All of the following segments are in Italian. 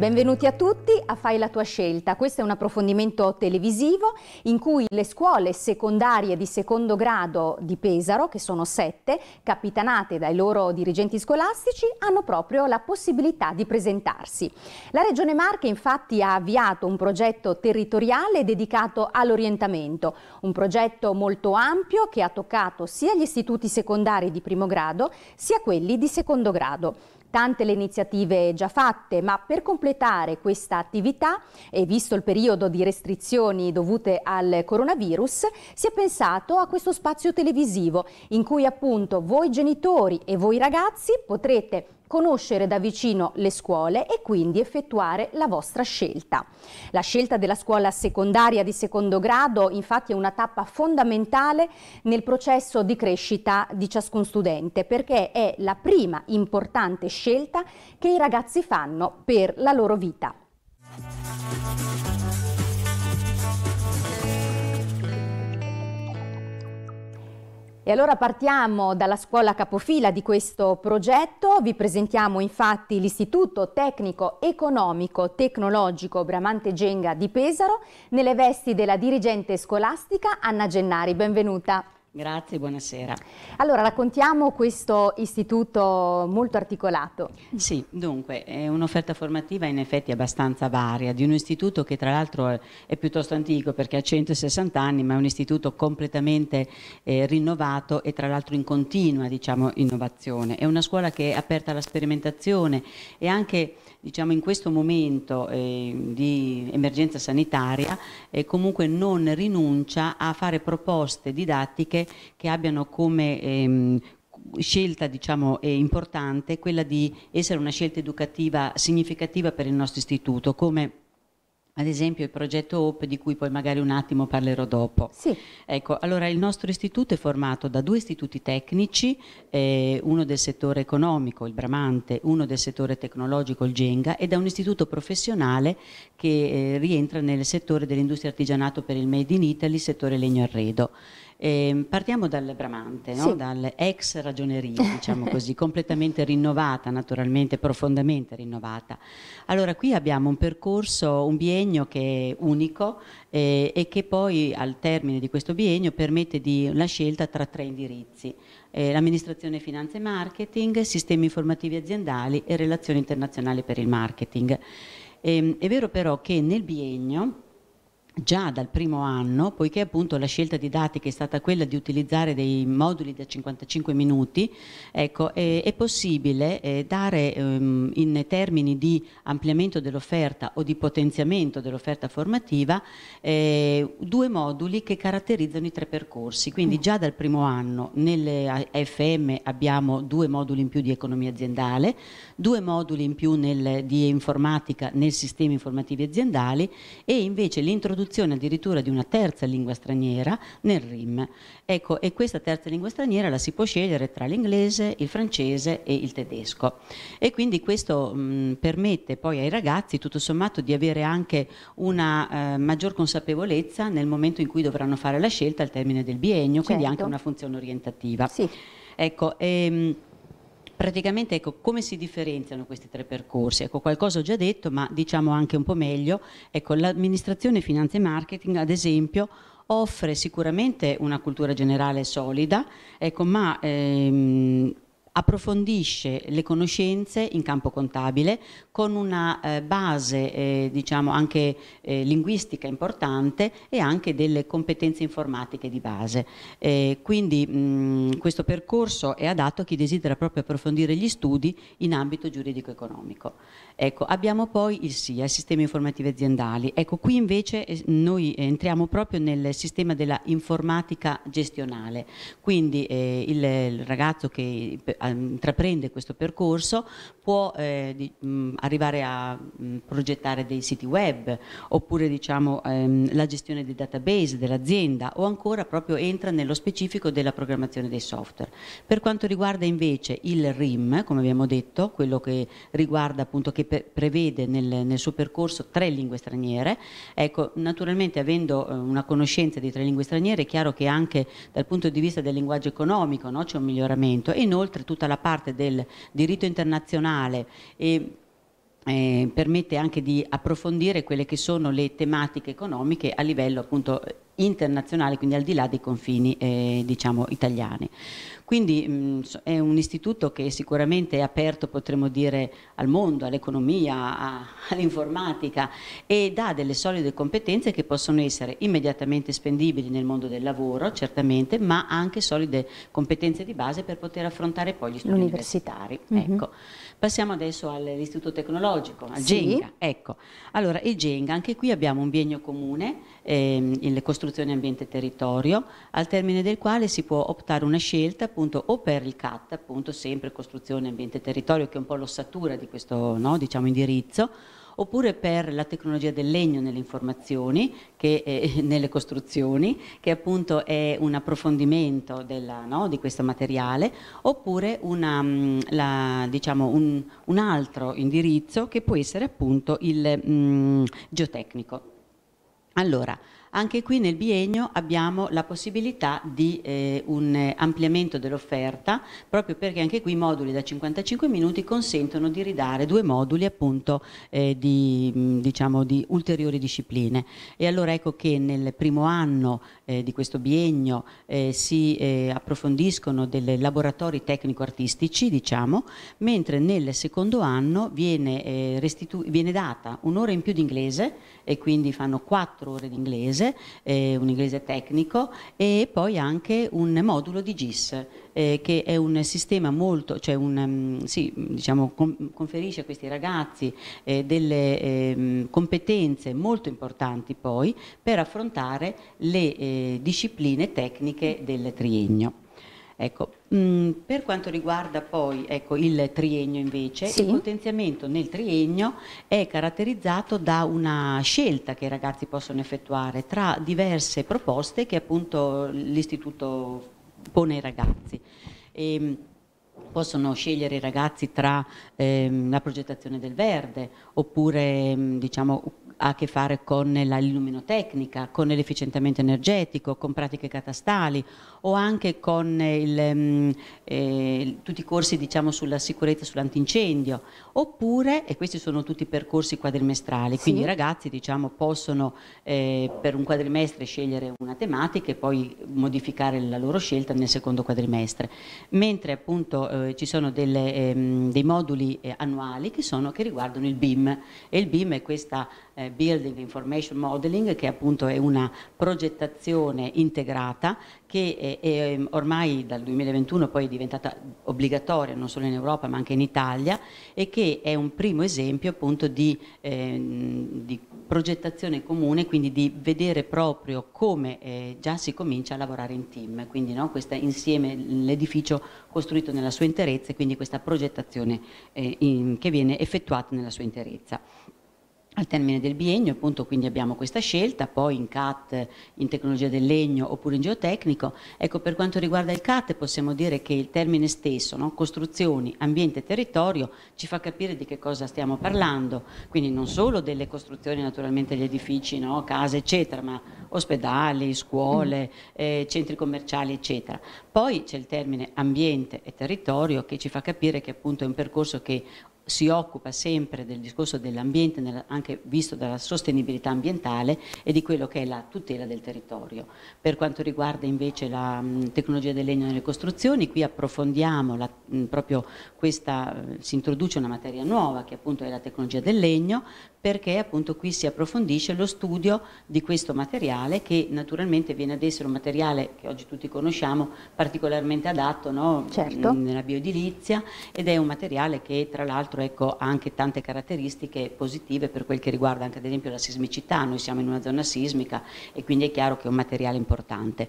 Benvenuti a tutti a Fai la tua scelta. Questo è un approfondimento televisivo in cui le scuole secondarie di secondo grado di Pesaro, che sono sette, capitanate dai loro dirigenti scolastici, hanno proprio la possibilità di presentarsi. La Regione Marche infatti ha avviato un progetto territoriale dedicato all'orientamento, un progetto molto ampio che ha toccato sia gli istituti secondari di primo grado sia quelli di secondo grado tante le iniziative già fatte, ma per completare questa attività e visto il periodo di restrizioni dovute al coronavirus, si è pensato a questo spazio televisivo in cui appunto voi genitori e voi ragazzi potrete conoscere da vicino le scuole e quindi effettuare la vostra scelta. La scelta della scuola secondaria di secondo grado infatti è una tappa fondamentale nel processo di crescita di ciascun studente perché è la prima importante scelta che i ragazzi fanno per la loro vita. E allora partiamo dalla scuola capofila di questo progetto, vi presentiamo infatti l'Istituto Tecnico Economico Tecnologico Bramante Genga di Pesaro nelle vesti della dirigente scolastica Anna Gennari. Benvenuta. Grazie, buonasera. Allora, raccontiamo questo istituto molto articolato. Sì, dunque, è un'offerta formativa in effetti abbastanza varia, di un istituto che tra l'altro è piuttosto antico perché ha 160 anni, ma è un istituto completamente eh, rinnovato e tra l'altro in continua, diciamo, innovazione. È una scuola che è aperta alla sperimentazione e anche diciamo, in questo momento eh, di emergenza sanitaria eh, comunque non rinuncia a fare proposte didattiche che abbiano come ehm, scelta diciamo, è eh, importante quella di essere una scelta educativa significativa per il nostro istituto, come ad esempio il progetto HOPE di cui poi magari un attimo parlerò dopo. Sì. Ecco, allora il nostro istituto è formato da due istituti tecnici, eh, uno del settore economico, il Bramante, uno del settore tecnologico, il Genga, e da un istituto professionale che eh, rientra nel settore dell'industria artigianato per il Made in Italy, settore legno arredo. Eh, partiamo dal Bramante, no? sì. dall'ex ragioneria, diciamo così, completamente rinnovata, naturalmente profondamente rinnovata. Allora qui abbiamo un percorso, un biennio che è unico eh, e che poi al termine di questo biennio permette di, la scelta tra tre indirizzi. Eh, l'amministrazione finanze e marketing, sistemi informativi aziendali e relazioni internazionali per il marketing. Ehm, è vero però che nel biennio già dal primo anno, poiché appunto la scelta didattica è stata quella di utilizzare dei moduli da 55 minuti, ecco, è, è, possibile eh, dare um, in termini di ampliamento dell'offerta o di potenziamento dell'offerta formativa eh, due moduli che caratterizzano i tre percorsi, quindi già dal primo anno nelle FM abbiamo due moduli in più di economia aziendale, due moduli in più nel, di informatica nel sistema informativi aziendali e invece l'introduzione l'introduzione addirittura di una terza lingua straniera nel RIM. Ecco, e questa terza lingua straniera la si può scegliere tra l'inglese, il francese e il tedesco. E quindi questo mh, permette poi ai ragazzi, tutto sommato, di avere anche una eh, maggior consapevolezza nel momento in cui dovranno fare la scelta al termine del biennio, certo. quindi anche certo. una funzione orientativa. Sì. Ecco, e, ehm, praticamente ecco, come si differenziano questi tre percorsi? Ecco, qualcosa ho già detto, ma diciamo anche un po' meglio. Ecco, l'amministrazione finanza e marketing, ad esempio, offre sicuramente una cultura generale solida, ecco, ma ehm, approfondisce le conoscenze in campo contabile con una eh, base eh, diciamo anche eh, linguistica importante e anche delle competenze informatiche di base. Eh, quindi mh, questo percorso è adatto a chi desidera proprio approfondire gli studi in ambito giuridico-economico. Ecco, abbiamo poi il SIA, il Sistema Informativi Aziendali. Ecco, qui invece eh, noi entriamo proprio nel sistema della informatica gestionale. Quindi eh, il, il, ragazzo che intraprende questo percorso può eh, di, mh, mm, arrivare a mh, mm, progettare dei siti web oppure diciamo ehm, la gestione dei database dell'azienda o ancora proprio entra nello specifico della programmazione dei software. Per quanto riguarda invece il RIM, come abbiamo detto, quello che riguarda appunto che prevede nel, nel, suo percorso tre lingue straniere. Ecco, naturalmente avendo eh, una conoscenza di tre lingue straniere è chiaro che anche dal punto di vista del linguaggio economico no, c'è un miglioramento e inoltre tutta la parte del diritto internazionale e eh, permette anche di approfondire quelle che sono le tematiche economiche a livello appunto internazionale, quindi al di là dei confini eh, diciamo, italiani. Quindi mh, mm, è un istituto che sicuramente è aperto, potremmo dire, al mondo, all'economia, all'informatica e dà delle solide competenze che possono essere immediatamente spendibili nel mondo del lavoro, certamente, ma anche solide competenze di base per poter affrontare poi gli studi universitari. Mm -hmm. ecco. Passiamo adesso all'istituto tecnologico, al sì. Genga. Ecco. Allora, il Genga, anche qui abbiamo un biennio comune, ehm, in costruzione ambiente e territorio, al termine del quale si può optare una scelta appunto o per il CAT, appunto sempre costruzione ambiente e territorio, che è un po' l'ossatura di questo no, diciamo, indirizzo, oppure per la tecnologia del legno nelle informazioni, che, eh, nelle costruzioni, che appunto è un approfondimento della, no, di questo materiale, oppure una, mm, la, diciamo un, un, altro indirizzo che può essere appunto il mh, mm, geotecnico. Allora, anche qui nel biennio abbiamo la possibilità di eh, un eh, ampliamento dell'offerta, proprio perché anche qui i moduli da 55 minuti consentono di ridare due moduli appunto eh, di, mm, diciamo, di, ulteriori discipline. E allora ecco che nel primo anno eh, di questo biennio eh, si eh, approfondiscono dei laboratori tecnico-artistici, diciamo, mentre nel secondo anno viene, viene data un'ora in più di inglese e quindi fanno quattro ore di inglese inglese, eh, un inglese tecnico e poi anche un modulo di GIS eh, che è un sistema molto, cioè un, um, sì, diciamo, com conferisce a questi ragazzi eh, delle ehm, competenze molto importanti poi per affrontare le eh, discipline tecniche del triennio. Ecco, mh, mm, per quanto riguarda poi ecco, il triennio invece, sì. il potenziamento nel triennio è caratterizzato da una scelta che i ragazzi possono effettuare tra diverse proposte che appunto l'istituto pone ai ragazzi. E, ehm, possono scegliere i ragazzi tra ehm, la progettazione del verde oppure mm, diciamo, ha a che fare con la con l'efficientamento energetico, con pratiche catastali o anche con il, mm, eh, tutti i corsi diciamo, sulla sicurezza, sull'antincendio, oppure, e questi sono tutti percorsi quadrimestrali, sì. quindi i ragazzi diciamo, possono eh, per un quadrimestre scegliere una tematica e poi modificare la loro scelta nel secondo quadrimestre, mentre appunto eh, ci sono delle, ehm, dei moduli eh, annuali che, sono, che riguardano il BIM e il BIM è questa eh, Building Information Modeling, che appunto è una progettazione integrata che eh, è, è ehm, ormai dal 2021 poi è diventata obbligatoria non solo in Europa ma anche in Italia e che è un primo esempio appunto di, eh, di progettazione comune, quindi di vedere proprio come eh, già si comincia a lavorare in team, quindi no, questa insieme l'edificio costruito nella sua interezza e quindi questa progettazione eh, in, che viene effettuata nella sua interezza al termine del biennio, appunto, quindi abbiamo questa scelta, poi in CAT, in tecnologia del legno oppure in geotecnico. Ecco, per quanto riguarda il CAT possiamo dire che il termine stesso, no? costruzioni, ambiente e territorio, ci fa capire di che cosa stiamo parlando, quindi non solo delle costruzioni, naturalmente gli edifici, no? case, eccetera, ma ospedali, scuole, mm. eh, centri commerciali, eccetera. Poi c'è il termine ambiente e territorio che ci fa capire che appunto è un percorso che si occupa sempre del discorso dell'ambiente, anche visto dalla sostenibilità ambientale e di quello che è la tutela del territorio. Per quanto riguarda invece la tecnologia del legno nelle costruzioni, qui approfondiamo la, proprio questa, eh, si introduce una materia nuova che appunto è la tecnologia del legno, perché appunto qui si approfondisce lo studio di questo materiale che naturalmente viene ad essere un materiale che oggi tutti conosciamo particolarmente adatto no? certo. nella bioedilizia ed è un materiale che tra l'altro ecco, ha anche tante caratteristiche positive per quel che riguarda anche ad esempio la sismicità, noi siamo in una zona sismica e quindi è chiaro che è un materiale importante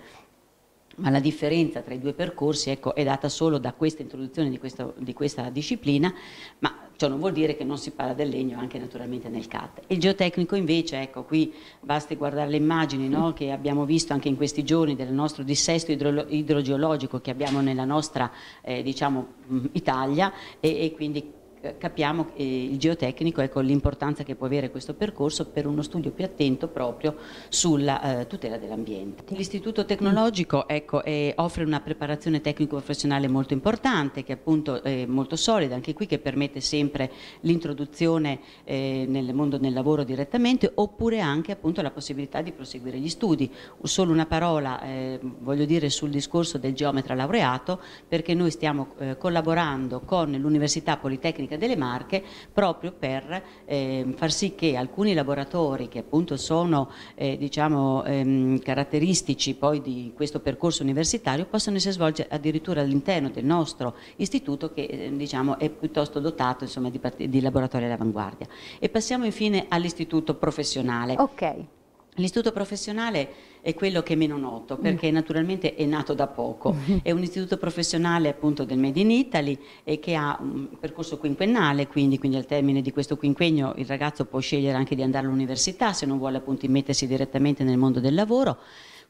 ma la differenza tra i due percorsi ecco, è data solo da questa introduzione di, questo, di, questa disciplina, ma Ciò non vuol dire che non si parla del legno anche naturalmente nel CAT. Il geotecnico invece, ecco qui basti guardare le immagini no, che abbiamo visto anche in questi giorni del nostro dissesto idro idrogeologico che abbiamo nella nostra eh, diciamo, Italia e, e quindi eh, capiamo eh, il geotecnico, ecco, l'importanza che può avere questo percorso per uno studio più attento proprio sulla eh, tutela dell'ambiente. L'istituto tecnologico ecco, eh, offre una preparazione tecnico-professionale molto importante, che appunto è eh, molto solida, anche qui che permette sempre l'introduzione nel mondo del lavoro direttamente, oppure anche appunto la possibilità di proseguire gli studi. Solo una parola voglio dire sul discorso del geometra laureato, perché noi stiamo collaborando con l'Università Politecnica Tecnica delle Marche proprio per eh, far sì che alcuni laboratori che appunto sono eh, diciamo, ehm, caratteristici poi di questo percorso universitario possano essere svolti addirittura all'interno del nostro istituto che eh, diciamo, è piuttosto dotato insomma, di, di laboratori all'avanguardia. E passiamo infine all'istituto professionale. Okay. L'istituto professionale è quello che è meno noto mm. perché naturalmente è nato da poco. Mm-hmm. È un istituto professionale appunto del Made in Italy e che ha un percorso quinquennale, quindi, quindi al termine di questo quinquennio il ragazzo può scegliere anche di andare all'università se non vuole appunto immettersi direttamente nel mondo del lavoro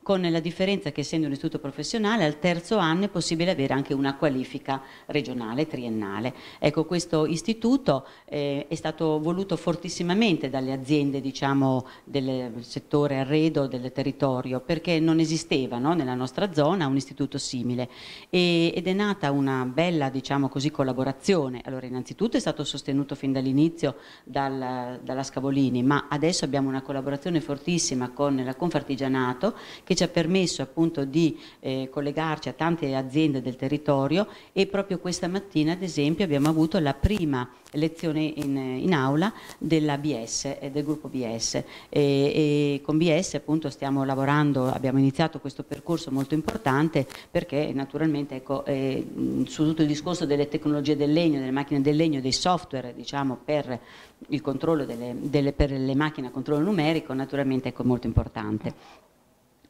con la differenza che essendo un istituto professionale al terzo anno è possibile avere anche una qualifica regionale, triennale. Ecco, questo istituto eh, è stato voluto fortissimamente dalle aziende diciamo, del settore arredo del territorio perché non esisteva no, nella nostra zona un istituto simile e, ed è nata una bella diciamo così, collaborazione. Allora innanzitutto è stato sostenuto fin dall'inizio dal, dalla Scavolini ma adesso abbiamo una collaborazione fortissima con la Confartigianato che ci ha permesso appunto di eh, collegarci a tante aziende del territorio e proprio questa mattina ad esempio abbiamo avuto la prima lezione in, in aula della BS, eh, del gruppo BS e, e con BS appunto stiamo lavorando, abbiamo iniziato questo percorso molto importante perché naturalmente ecco, eh, su tutto il discorso delle tecnologie del legno, delle macchine del legno, dei software diciamo per il controllo delle, delle, per le macchine a controllo numerico naturalmente ecco, è molto importante.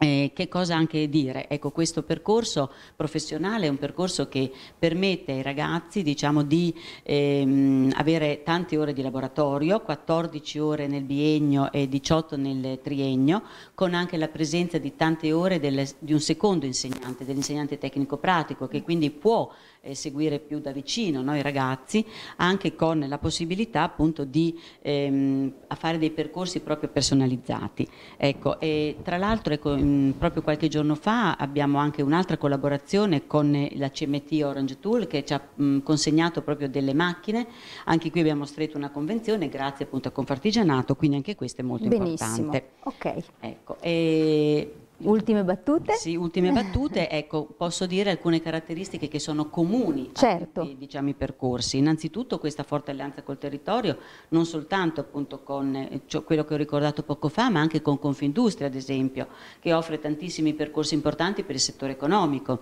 Eh, che cosa anche dire? Ecco, questo percorso professionale è un percorso che permette ai ragazzi diciamo, di ehm, avere tante ore di laboratorio, 14 ore nel biennio e 18 nel triennio, con anche la presenza di tante ore delle, di un secondo insegnante, dell'insegnante tecnico pratico, che quindi può eh, seguire più da vicino noi ragazzi, anche con la possibilità appunto di ehm, fare dei percorsi proprio personalizzati. Ecco, e tra l'altro ecco, proprio qualche giorno fa abbiamo anche un'altra collaborazione con eh, la CMT Orange Tool che ci ha mh, consegnato proprio delle macchine, anche qui abbiamo stretto una convenzione grazie appunto a Confartigianato, quindi anche questo è molto Benissimo. importante. Ok. Ecco, e Ultime battute? Sì, ultime battute. Ecco, posso dire alcune caratteristiche che sono comuni certo. a tutti diciamo, i percorsi. Innanzitutto questa forte alleanza col territorio, non soltanto appunto con cioè, quello che ho ricordato poco fa, ma anche con Confindustria, ad esempio, che offre tantissimi percorsi importanti per il settore economico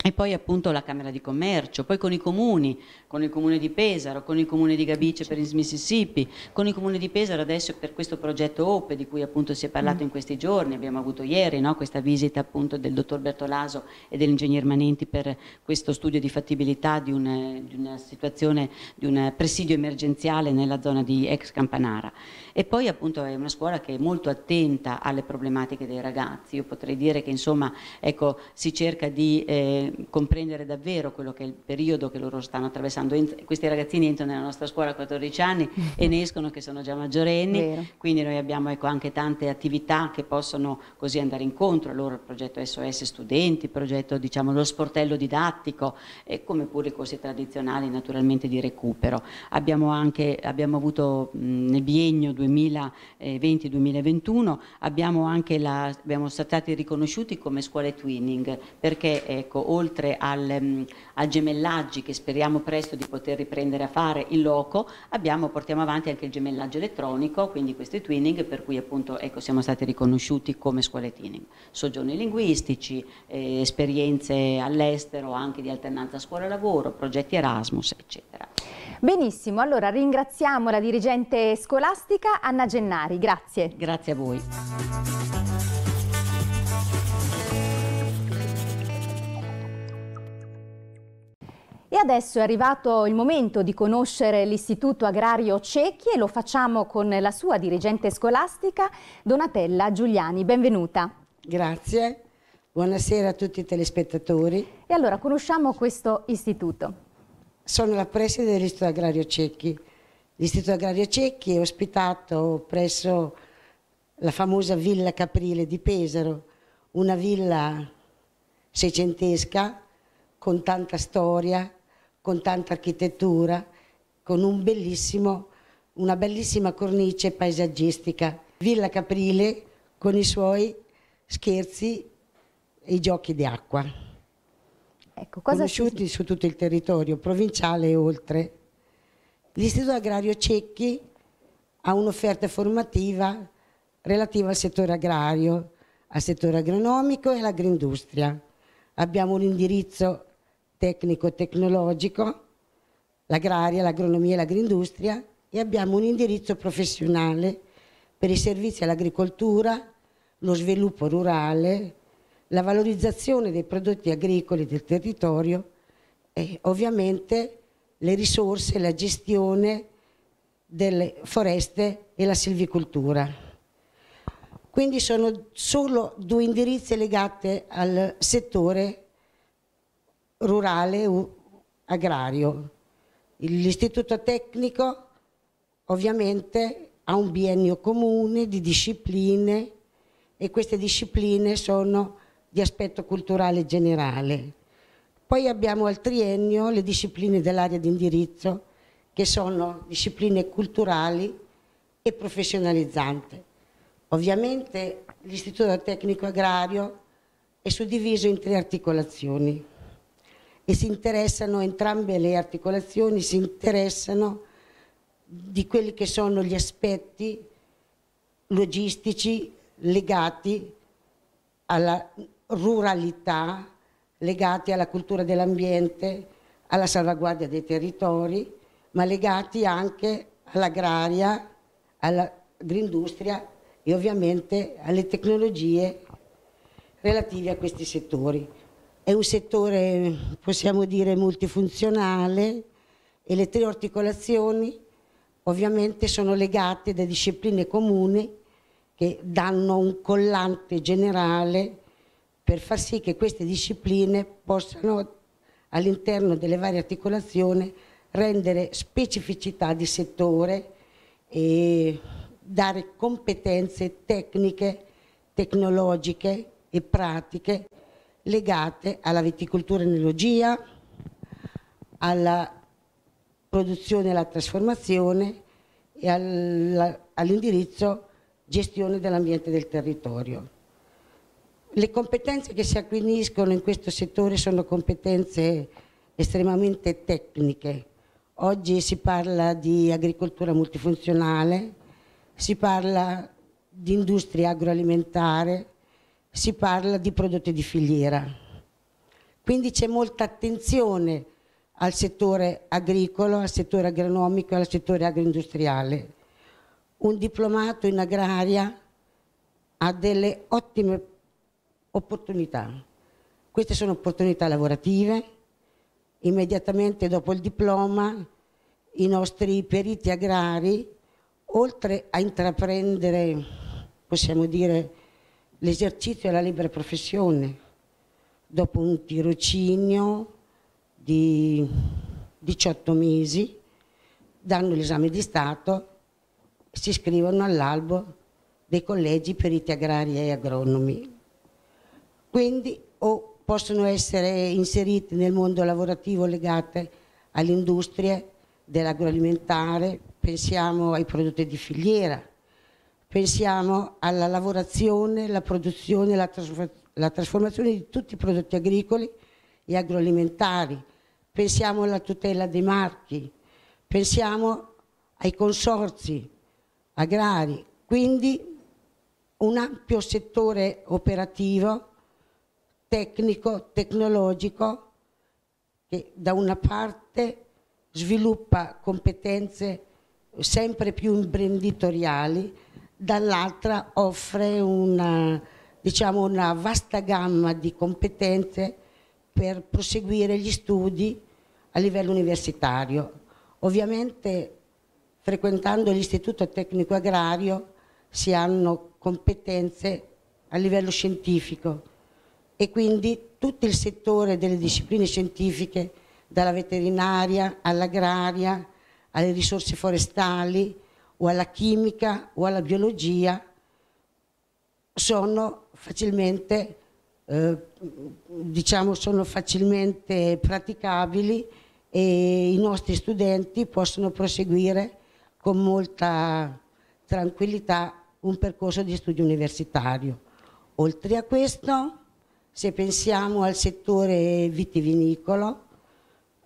e poi appunto la Camera di Commercio, poi con i comuni, con il comune di Pesaro, con il comune di Gabice per il Mississippi, con il comune di Pesaro adesso per questo progetto OPE di cui appunto si è parlato mm. in questi giorni, abbiamo avuto ieri no? questa visita appunto del dottor Bertolaso e dell'ingegner Manenti per questo studio di fattibilità di una, di una, situazione, di un presidio emergenziale nella zona di ex Campanara. E poi appunto è una scuola che è molto attenta alle problematiche dei ragazzi, io potrei dire che insomma ecco, si cerca di... Eh, comprendere davvero quello che è il periodo che loro stanno attraversando. Ent- questi ragazzini entrano nella nostra scuola a 14 anni e ne escono che sono già maggiorenni, Vero. quindi noi abbiamo ecco, anche tante attività che possono così andare incontro a loro, il progetto SOS Studenti, il progetto diciamo, lo sportello didattico, eh, come pure i corsi tradizionali naturalmente di recupero. Abbiamo, anche, abbiamo avuto mh, nel biennio 2020-2021, abbiamo anche la, abbiamo stati riconosciuti come scuole twinning perché ecco, oltre al, mm, al gemellaggi che speriamo presto di poter riprendere a fare in loco, abbiamo, portiamo avanti anche il gemellaggio elettronico, quindi questi twinning per cui appunto ecco, siamo stati riconosciuti come scuole twinning. Soggiorni linguistici, eh, esperienze all'estero anche di alternanza scuola-lavoro, progetti Erasmus, eccetera. Benissimo, allora ringraziamo la dirigente scolastica Anna Gennari, grazie. Grazie a voi. E adesso è arrivato il momento di conoscere l'Istituto Agrario Cecchi e lo facciamo con la sua dirigente scolastica Donatella Giuliani. Benvenuta. Grazie, buonasera a tutti i telespettatori. E allora conosciamo questo istituto. Sono la preside dell'Istituto Agrario Cecchi. L'Istituto Agrario Cecchi è ospitato presso la famosa Villa Caprile di Pesaro, una villa seicentesca con tanta storia, con tanta architettura, con un una bellissima cornice paesaggistica. Villa Caprile con i suoi scherzi e i giochi di acqua, ecco, conosciuti si... su tutto il territorio provinciale e oltre. L'Istituto Agrario Cecchi ha un'offerta formativa relativa al settore agrario, al settore agronomico e all'agroindustria. Abbiamo un indirizzo tecnico-tecnologico, l'agraria, l'agronomia e l'agroindustria e abbiamo un indirizzo professionale per i servizi all'agricoltura, lo sviluppo rurale, la valorizzazione dei prodotti agricoli del territorio e ovviamente le risorse, la gestione delle foreste e la silvicoltura. Quindi sono solo due indirizzi legati al settore rurale agrario. L'istituto tecnico ovviamente ha un biennio comune di discipline e queste discipline sono di aspetto culturale generale. Poi abbiamo al triennio le discipline dell'area di indirizzo che sono discipline culturali e professionalizzanti. Ovviamente l'istituto tecnico agrario è suddiviso in tre articolazioni e si interessano, entrambe le articolazioni si interessano di quelli che sono gli aspetti logistici legati alla ruralità, legati alla cultura dell'ambiente, alla salvaguardia dei territori, ma legati anche all'agraria, all'agroindustria e ovviamente alle tecnologie relative a questi settori. È un settore, possiamo dire, multifunzionale e le tre articolazioni ovviamente sono legate da discipline comuni che danno un collante generale per far sì che queste discipline possano all'interno delle varie articolazioni rendere specificità di settore e dare competenze tecniche, tecnologiche e pratiche legate alla viticoltura e enologia, alla produzione e alla trasformazione e all'indirizzo gestione dell'ambiente del territorio. Le competenze che si acquiniscono in questo settore sono competenze estremamente tecniche. Oggi si parla di agricoltura multifunzionale, si parla di industria agroalimentare, si parla di prodotti di filiera. Quindi c'è molta attenzione al settore agricolo, al settore agronomico e al settore agroindustriale. Un diplomato in agraria ha delle ottime opportunità. Queste sono opportunità lavorative. Immediatamente dopo il diploma i nostri periti agrari, oltre a intraprendere, possiamo dire, l'esercizio della libera professione dopo un tirocinio di 18 mesi, danno l'esame di Stato, si iscrivono all'albo dei collegi periti agrari e agronomi. Quindi o possono essere inseriti nel mondo lavorativo legate all'industria dell'agroalimentare, pensiamo ai prodotti di filiera, Pensiamo alla lavorazione, la produzione, la, trasfor alla trasformazione di tutti i prodotti agricoli e agroalimentari. Pensiamo alla tutela dei marchi. Pensiamo ai consorzi agrari. Quindi un ampio settore operativo, tecnico, tecnologico, che da una parte sviluppa competenze sempre più imprenditoriali dall'altra offre una, diciamo, una vasta gamma di competenze per proseguire gli studi a livello universitario. Ovviamente frequentando l'Istituto Tecnico Agrario si hanno competenze a livello scientifico e quindi tutto il settore delle discipline scientifiche, dalla veterinaria all'agraria, alle risorse forestali, o alla chimica o alla biologia sono facilmente, eh, diciamo, sono facilmente praticabili e i nostri studenti possono proseguire con molta tranquillità un percorso di studio universitario. Oltre a questo, se pensiamo al settore vitivinicolo,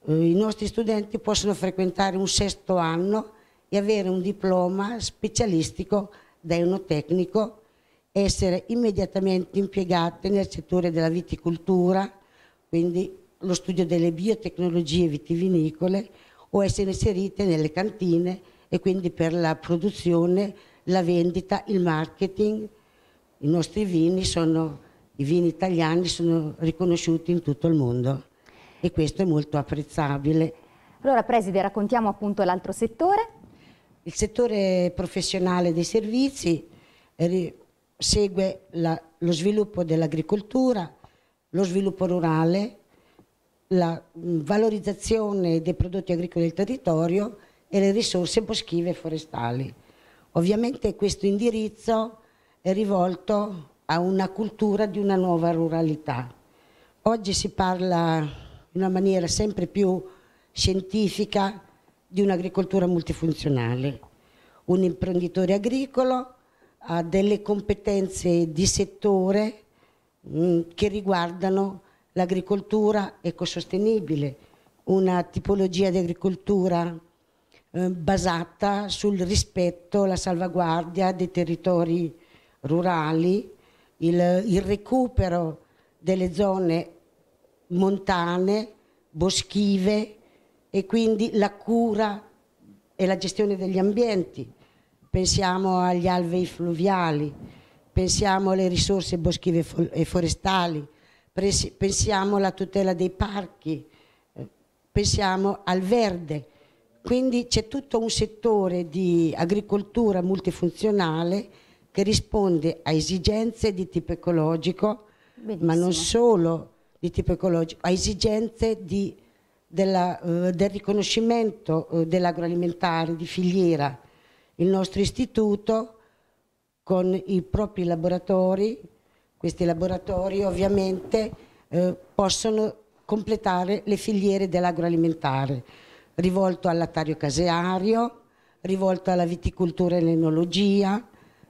eh, i nostri studenti possono frequentare un sesto anno e avere un diploma specialistico da enotecnico, essere immediatamente impiegate nel settore della viticoltura, quindi lo studio delle biotecnologie vitivinicole o essere inserite nelle cantine e quindi per la produzione, la vendita, il marketing. I nostri vini sono, i vini italiani sono riconosciuti in tutto il mondo e questo è molto apprezzabile. Allora Preside, raccontiamo appunto l'altro settore. Il settore professionale dei servizi eh, segue la, lo sviluppo dell'agricoltura, lo sviluppo rurale, la mm, valorizzazione dei prodotti agricoli del territorio e le risorse boschive e forestali. Ovviamente questo indirizzo è rivolto a una cultura di una nuova ruralità. Oggi si parla in una maniera sempre più scientifica di un'agricoltura multifunzionale. Un imprenditore agricolo ha delle competenze di settore mh, mm, che riguardano l'agricoltura ecosostenibile, una tipologia di agricoltura eh, basata sul rispetto, la salvaguardia dei territori rurali, il, il recupero delle zone montane, boschive, e quindi la cura e la gestione degli ambienti. Pensiamo agli alvei fluviali, pensiamo alle risorse boschive e forestali, pensiamo alla tutela dei parchi, eh, pensiamo al verde. Quindi c'è tutto un settore di agricoltura multifunzionale che risponde a esigenze di tipo ecologico, Benissimo. ma non solo di tipo ecologico, a esigenze di della, eh, del riconoscimento eh, dell'agroalimentare di filiera. Il nostro istituto con i propri laboratori, questi laboratori ovviamente eh, possono completare le filiere dell'agroalimentare, rivolto all'attario caseario, rivolto alla viticoltura e all'enologia,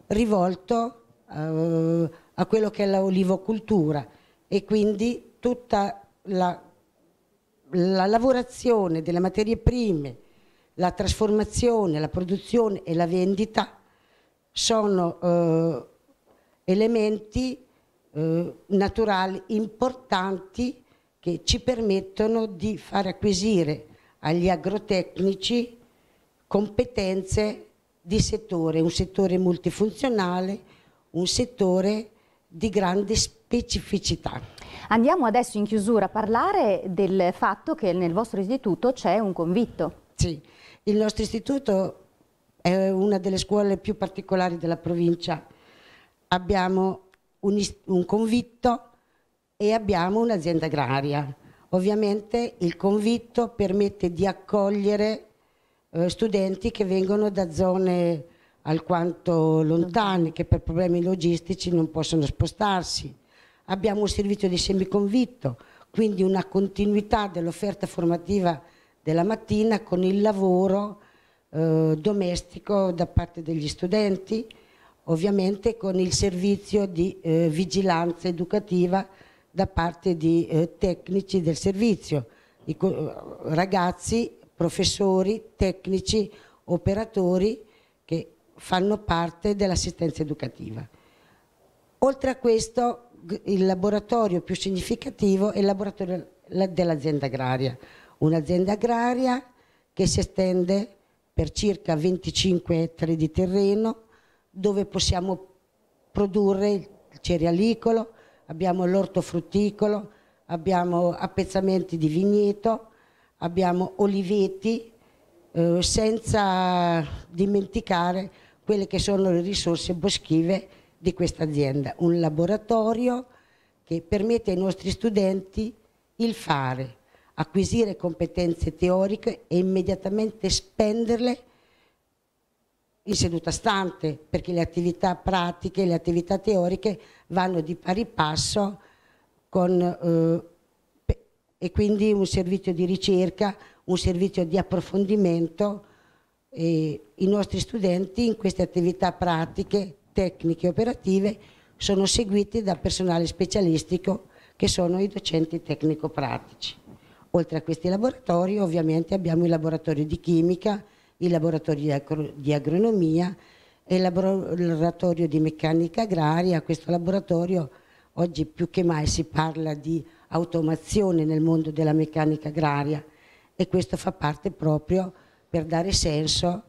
rivolto eh, a quello che è l'olivocultura e quindi tutta la la lavorazione delle materie prime, la trasformazione, la produzione e la vendita sono eh, elementi eh, naturali importanti che ci permettono di far acquisire agli agrotecnici competenze di settore, un settore multifunzionale, un settore di grande specificità. Andiamo adesso in chiusura a parlare del fatto che nel vostro istituto c'è un convitto. Sì, il nostro istituto è una delle scuole più particolari della provincia. Abbiamo un, un convitto e abbiamo un'azienda agraria. Ovviamente il convitto permette di accogliere eh, studenti che vengono da zone alquanto lontane, che per problemi logistici non possono spostarsi abbiamo un servizio di semiconvitto, quindi una continuità dell'offerta formativa della mattina con il lavoro eh, domestico da parte degli studenti, ovviamente con il servizio di eh, vigilanza educativa da parte di eh, tecnici del servizio, di, ragazzi, professori, tecnici, operatori che fanno parte dell'assistenza educativa. Oltre a questo il laboratorio più significativo è il laboratorio dell'azienda agraria, un'azienda agraria che si estende per circa 25 ettari di terreno dove possiamo produrre il cerealicolo, abbiamo l'ortofrutticolo, abbiamo appezzamenti di vigneto, abbiamo oliveti, eh, senza dimenticare quelle che sono le risorse boschive di questa azienda, un laboratorio che permette ai nostri studenti il fare, acquisire competenze teoriche e immediatamente spenderle in seduta stante, perché le attività pratiche e le attività teoriche vanno di pari passo con, eh, e quindi un servizio di ricerca, un servizio di approfondimento. E I nostri studenti in queste attività pratiche tecniche operative sono seguiti da personale specialistico che sono i docenti tecnico-pratici. Oltre a questi laboratori ovviamente abbiamo i laboratori di chimica, i laboratori di agronomia e il laboratorio di meccanica agraria. Questo laboratorio oggi più che mai si parla di automazione nel mondo della meccanica agraria e questo fa parte proprio per dare senso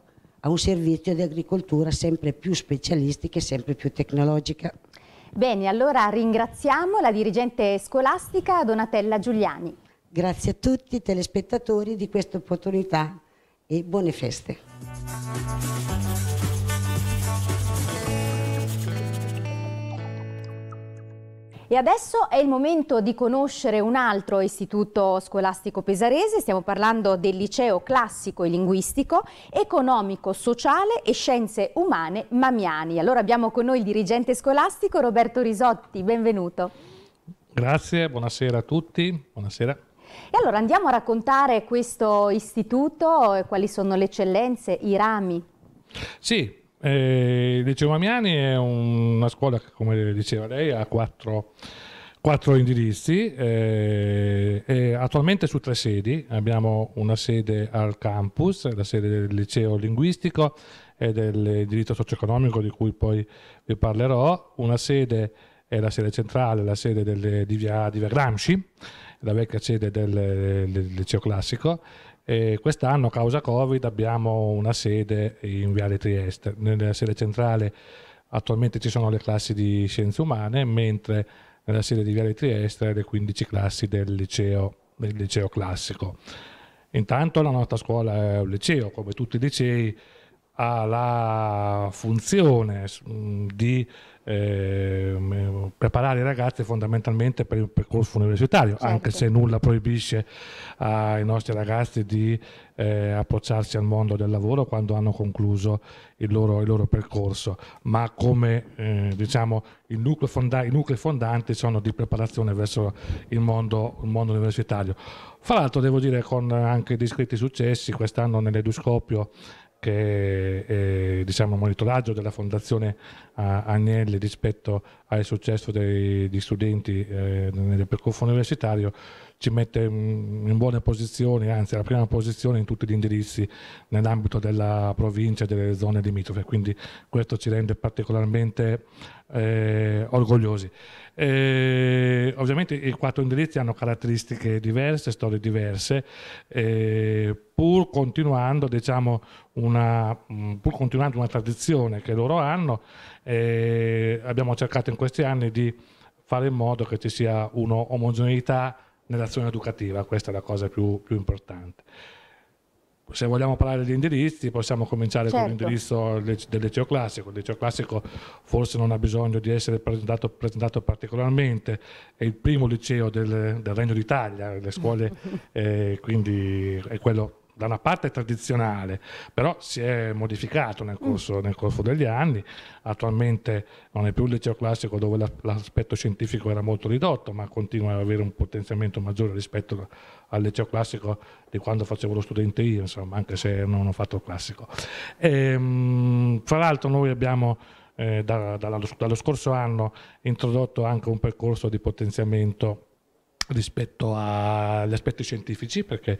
a un servizio di agricoltura sempre più specialistica e sempre più tecnologica. Bene, allora ringraziamo la dirigente scolastica Donatella Giuliani. Grazie a tutti i telespettatori di questa opportunità e buone feste. E adesso è il momento di conoscere un altro istituto scolastico pesarese, stiamo parlando del liceo classico e linguistico, economico, sociale e scienze umane Mamiani. Allora abbiamo con noi il dirigente scolastico Roberto Risotti, benvenuto. Grazie, buonasera a tutti, buonasera. E allora andiamo a raccontare questo istituto, quali sono le eccellenze, i rami. Sì, il eh, Liceo Mamiani è una scuola che, come diceva lei, ha quattro, quattro indirizzi, eh, attualmente su tre sedi. Abbiamo una sede al campus, la sede del liceo linguistico e del diritto socio-economico di cui poi vi parlerò, una sede è la sede centrale, la sede del, di, via, di via Gramsci, la vecchia sede del, del liceo classico, e quest'anno, a causa Covid, abbiamo una sede in Viale Trieste. Nella sede centrale attualmente ci sono le classi di scienze umane, mentre nella sede di Viale Trieste le 15 classi del liceo, del liceo classico. Intanto la nostra scuola è un liceo, come tutti i licei, ha la funzione di eh, preparare i ragazzi fondamentalmente per il percorso universitario, certo. anche se nulla proibisce ai nostri ragazzi di eh, approcciarsi al mondo del lavoro quando hanno concluso il loro, il loro percorso, ma come eh, diciamo i nuclei fondanti sono di preparazione verso il mondo, il mondo universitario. Fra l'altro devo dire con anche discreti successi, quest'anno nell'Eduscopio che è eh, diciamo, monitoraggio della Fondazione eh, Agnelli rispetto al successo degli studenti eh, nel percorso universitario ci mette mm, in buone posizioni, anzi alla prima posizione in tutti gli indirizzi nell'ambito della provincia e delle zone limitrofe, quindi questo ci rende particolarmente eh, orgogliosi. Eh, ovviamente i quattro indirizzi hanno caratteristiche diverse, storie diverse, eh, pur, continuando, diciamo, una, mm, pur continuando una tradizione che loro hanno, eh, abbiamo cercato in questi anni di fare in modo che ci sia un'omogeneità nell'azione educativa, questa è la cosa più, più importante se vogliamo parlare di indirizzi possiamo cominciare certo. con l'indirizzo del liceo classico. Il liceo classico forse non ha bisogno di essere presentato, presentato particolarmente, è il primo liceo del, del Regno d'Italia, le scuole eh, quindi è quello da una parte tradizionale, però si è modificato nel mm. corso, nel corso, degli anni, attualmente non è più il liceo classico dove l'aspetto scientifico era molto ridotto, ma continua ad avere un potenziamento maggiore rispetto al liceo classico di quando facevo lo studente io, insomma, anche se non ho fatto il classico. E, ehm, fra l'altro noi abbiamo eh, da, dallo, dallo scorso anno introdotto anche un percorso di potenziamento rispetto agli aspetti scientifici perché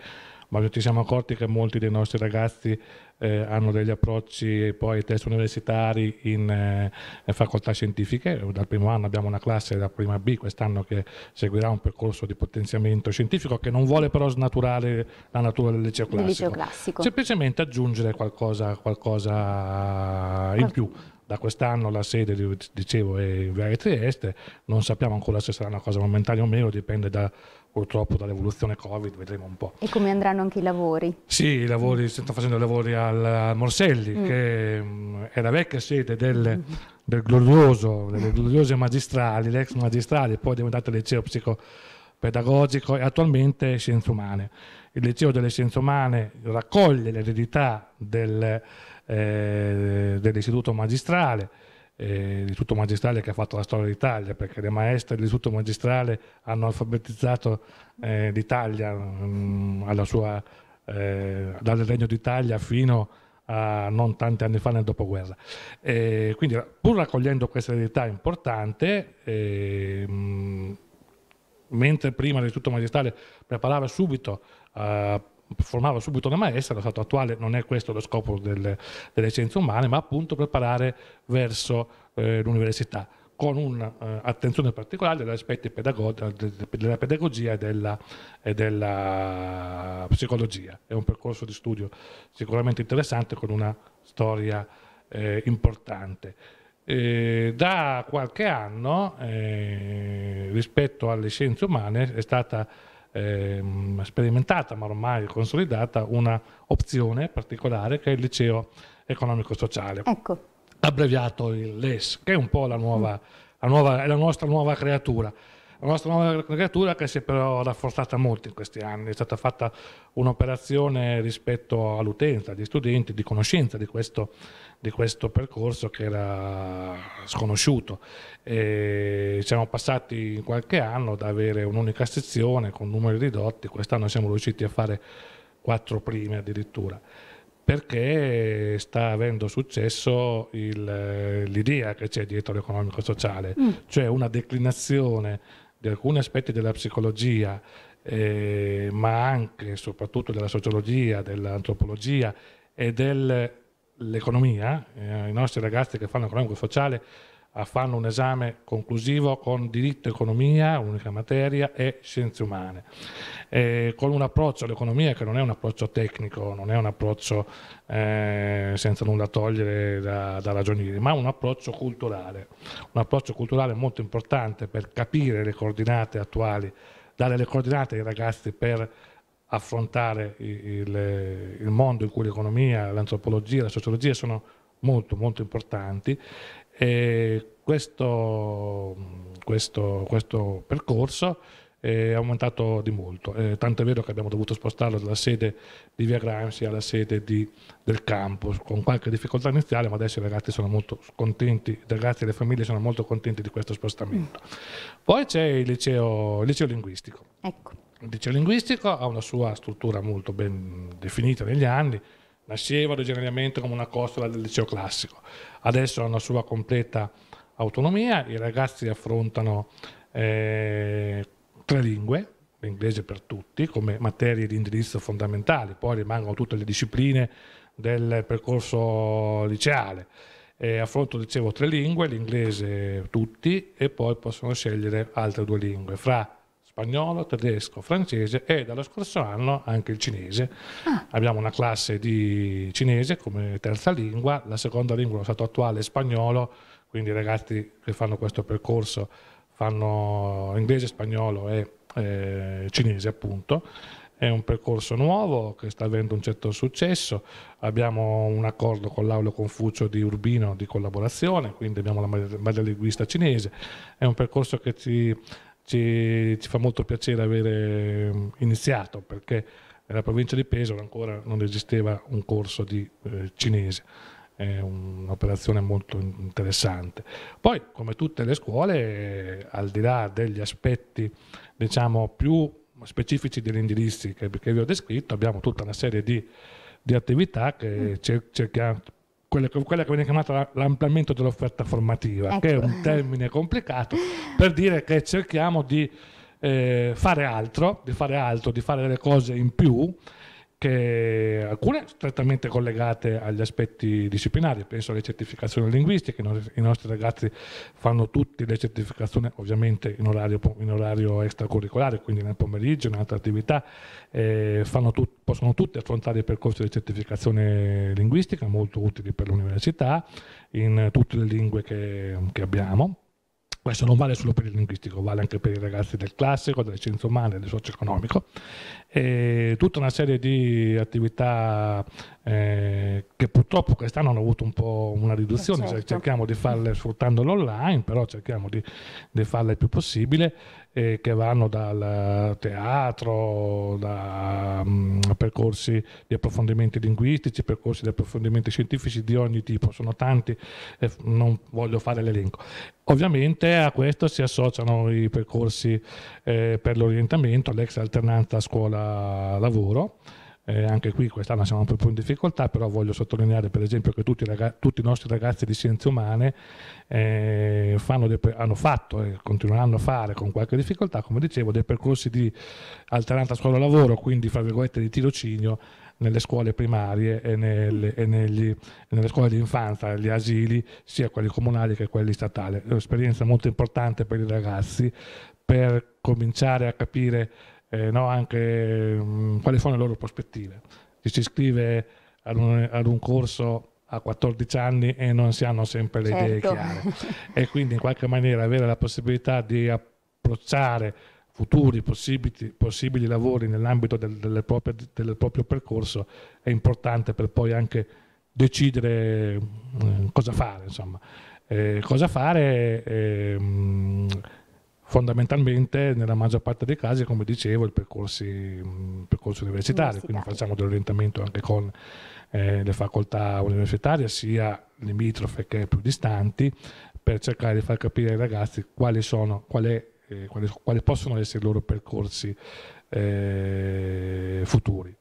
ma ci siamo accorti che molti dei nostri ragazzi eh, hanno degli approcci poi test universitari in eh, facoltà scientifiche, dal primo anno abbiamo una classe da prima B quest'anno che seguirà un percorso di potenziamento scientifico che non vuole però snaturare la natura del liceo classico, liceo classico. semplicemente aggiungere qualcosa, qualcosa in più da quest'anno la sede dicevo è in Viale Trieste non sappiamo ancora se sarà una cosa momentanea o meno dipende da, purtroppo dall'evoluzione Covid, vedremo un po'. E come andranno anche i lavori? Sì, i lavori, sto facendo i lavori al Morselli, mm. che mh, mm, è la vecchia sede del, mm. del glorioso, delle gloriose magistrali, l'ex magistrale, poi è diventato il liceo psicopedagogico e attualmente scienze umane. Il liceo delle scienze umane raccoglie l'eredità del, eh, dell'istituto magistrale, eh, l'istituto magistrale che ha fatto la storia d'Italia, perché le maestre dell'istituto magistrale hanno alfabetizzato eh, l'Italia mh, mm, sua, eh, dal Regno d'Italia fino a non tanti anni fa nel dopoguerra. Eh, quindi pur raccogliendo questa eredità importante, mh, eh, mm, mentre prima l'istituto magistrale preparava subito a eh, formava subito una maestra, lo stato attuale non è questo lo scopo delle, delle scienze umane, ma appunto preparare verso eh, l'università con un'attenzione eh, particolare agli aspetti della pedagogia e della, e della, psicologia. È un percorso di studio sicuramente interessante con una storia eh, importante. Eh, da qualche anno, eh, rispetto alle scienze umane, è stata eh, sperimentata ma ormai consolidata una opzione particolare che è il liceo economico-sociale. Ecco. Abbreviato il LES, che è un po' la, nuova, mm. la, nuova, la nostra nuova creatura. La nostra nuova creatura che si è però rafforzata molto in questi anni, è stata fatta un'operazione rispetto all'utenza, agli studenti, di conoscenza di questo di questo percorso che era sconosciuto. E siamo passati in qualche anno da avere un'unica sezione con numeri ridotti, quest'anno siamo riusciti a fare quattro prime addirittura perché sta avendo successo l'idea che c'è dietro l'economico sociale, mm. cioè una declinazione di alcuni aspetti della psicologia, eh, ma anche e soprattutto della sociologia, dell'antropologia e del l'economia, eh, i nostri ragazzi che fanno economico e sociale eh, fanno un esame conclusivo con diritto economia, unica materia, e scienze umane, e eh, con un approccio all'economia che non è un approccio tecnico, non è un approccio eh, senza nulla togliere da, da, ragionieri, ma un approccio culturale, un approccio culturale molto importante per capire le coordinate attuali, dare le coordinate ai ragazzi per affrontare il, il mondo in cui l'economia, l'antropologia, la sociologia sono molto molto importanti e questo, questo, questo percorso è aumentato di molto, eh, tanto è vero che abbiamo dovuto spostarlo dalla sede di Via Gramsci alla sede di, del campus, con qualche difficoltà iniziale, ma adesso i ragazzi sono molto contenti, i ragazzi e le famiglie sono molto contenti di questo spostamento. Mm. Poi c'è il liceo, il liceo linguistico. Ecco. Il liceo linguistico ha una sua struttura molto ben definita negli anni, nasceva originariamente come una costola del liceo classico, adesso ha una sua completa autonomia, i ragazzi affrontano eh, tre lingue, l'inglese per tutti, come materie di indirizzo fondamentali, poi rimangono tutte le discipline del percorso liceale. E affronto, dicevo, tre lingue, l'inglese tutti e poi possono scegliere altre due lingue. Fra spagnolo, tedesco, francese e dallo scorso anno anche il cinese. Ah. Abbiamo una classe di cinese come terza lingua, la seconda lingua lo stato attuale è spagnolo, quindi i ragazzi che fanno questo percorso fanno inglese, spagnolo e eh, cinese appunto. È un percorso nuovo che sta avendo un certo successo, abbiamo un accordo con l'Aula Confucio di Urbino di collaborazione, quindi abbiamo la madrelingua cinese, è un percorso che ci ci, ci, fa molto piacere avere mm, iniziato perché nella provincia di Pesaro ancora non esisteva un corso di eh, cinese. È un'operazione molto interessante. Poi, come tutte le scuole, al di là degli aspetti diciamo, più specifici degli indirizzi che, che vi ho descritto, abbiamo tutta una serie di, di attività che mm. cerchiamo, quella che, quella che viene chiamata l'ampliamento dell'offerta formativa, ecco. che è un termine complicato per dire che cerchiamo di eh, fare altro, di fare altro, di fare delle cose in più che alcune strettamente collegate agli aspetti disciplinari, penso alle certificazioni linguistiche, i nostri ragazzi fanno tutte le certificazioni ovviamente in orario, in orario extracurricolare, quindi nel pomeriggio, in altre attività, eh, tut, possono tutti affrontare i percorsi di certificazione linguistica molto utili per l'università in tutte le lingue che, che abbiamo, questo non vale solo per il linguistico, vale anche per i ragazzi del classico, delle scienze umane, del socio-economico e tutta una serie di attività eh, che purtroppo quest'anno hanno avuto un po' una riduzione, eh, cioè, certo. cerchiamo di farle sfruttando l'online, però cerchiamo di, di farle il più possibile eh, che vanno dal teatro, da um, percorsi di approfondimenti linguistici, percorsi di approfondimenti scientifici di ogni tipo, sono tanti, eh, non voglio fare l'elenco. Ovviamente a questo si associano i percorsi eh, per l'orientamento, l'ex alternanza scuola-lavoro eh, anche qui quest'anno siamo un po' in difficoltà, però voglio sottolineare per esempio che tutti, tutti i nostri ragazzi di scienze umane eh, dei, hanno fatto e continueranno a fare con qualche difficoltà, come dicevo, dei percorsi di alternanza scuola-lavoro, quindi fra virgolette di tirocinio nelle scuole primarie e, nel, e, negli, e nelle scuole di infanzia, gli asili, sia quelli comunali che quelli statali. È un'esperienza molto importante per i ragazzi per cominciare a capire eh, no, anche mh, mm, quali sono le loro prospettive. Ci si iscrive ad un, ad un corso a 14 anni e non si hanno sempre le certo. idee chiare e quindi in qualche maniera avere la possibilità di approcciare futuri possibili, possibili lavori nell'ambito del, del, proprio, del, proprio percorso è importante per poi anche decidere mm, cosa fare, insomma. Eh, cosa fare eh, fondamentalmente nella maggior parte dei casi, come dicevo, il, percorsi, il mm, percorso universitario, quindi facciamo dell'orientamento anche con eh, le facoltà universitarie, sia limitrofe che più distanti, per cercare di far capire ai ragazzi quali, sono, qual è, eh, quali, quali possono essere i loro percorsi eh, futuri.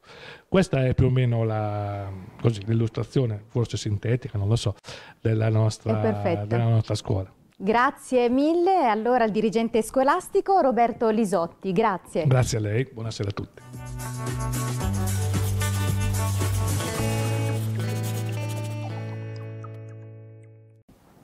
Questa è più o meno la, così, l'illustrazione, forse sintetica, non lo so, della nostra, della nostra scuola. Grazie mille. Allora il dirigente scolastico Roberto Lisotti, grazie. Grazie a lei, buonasera a tutti.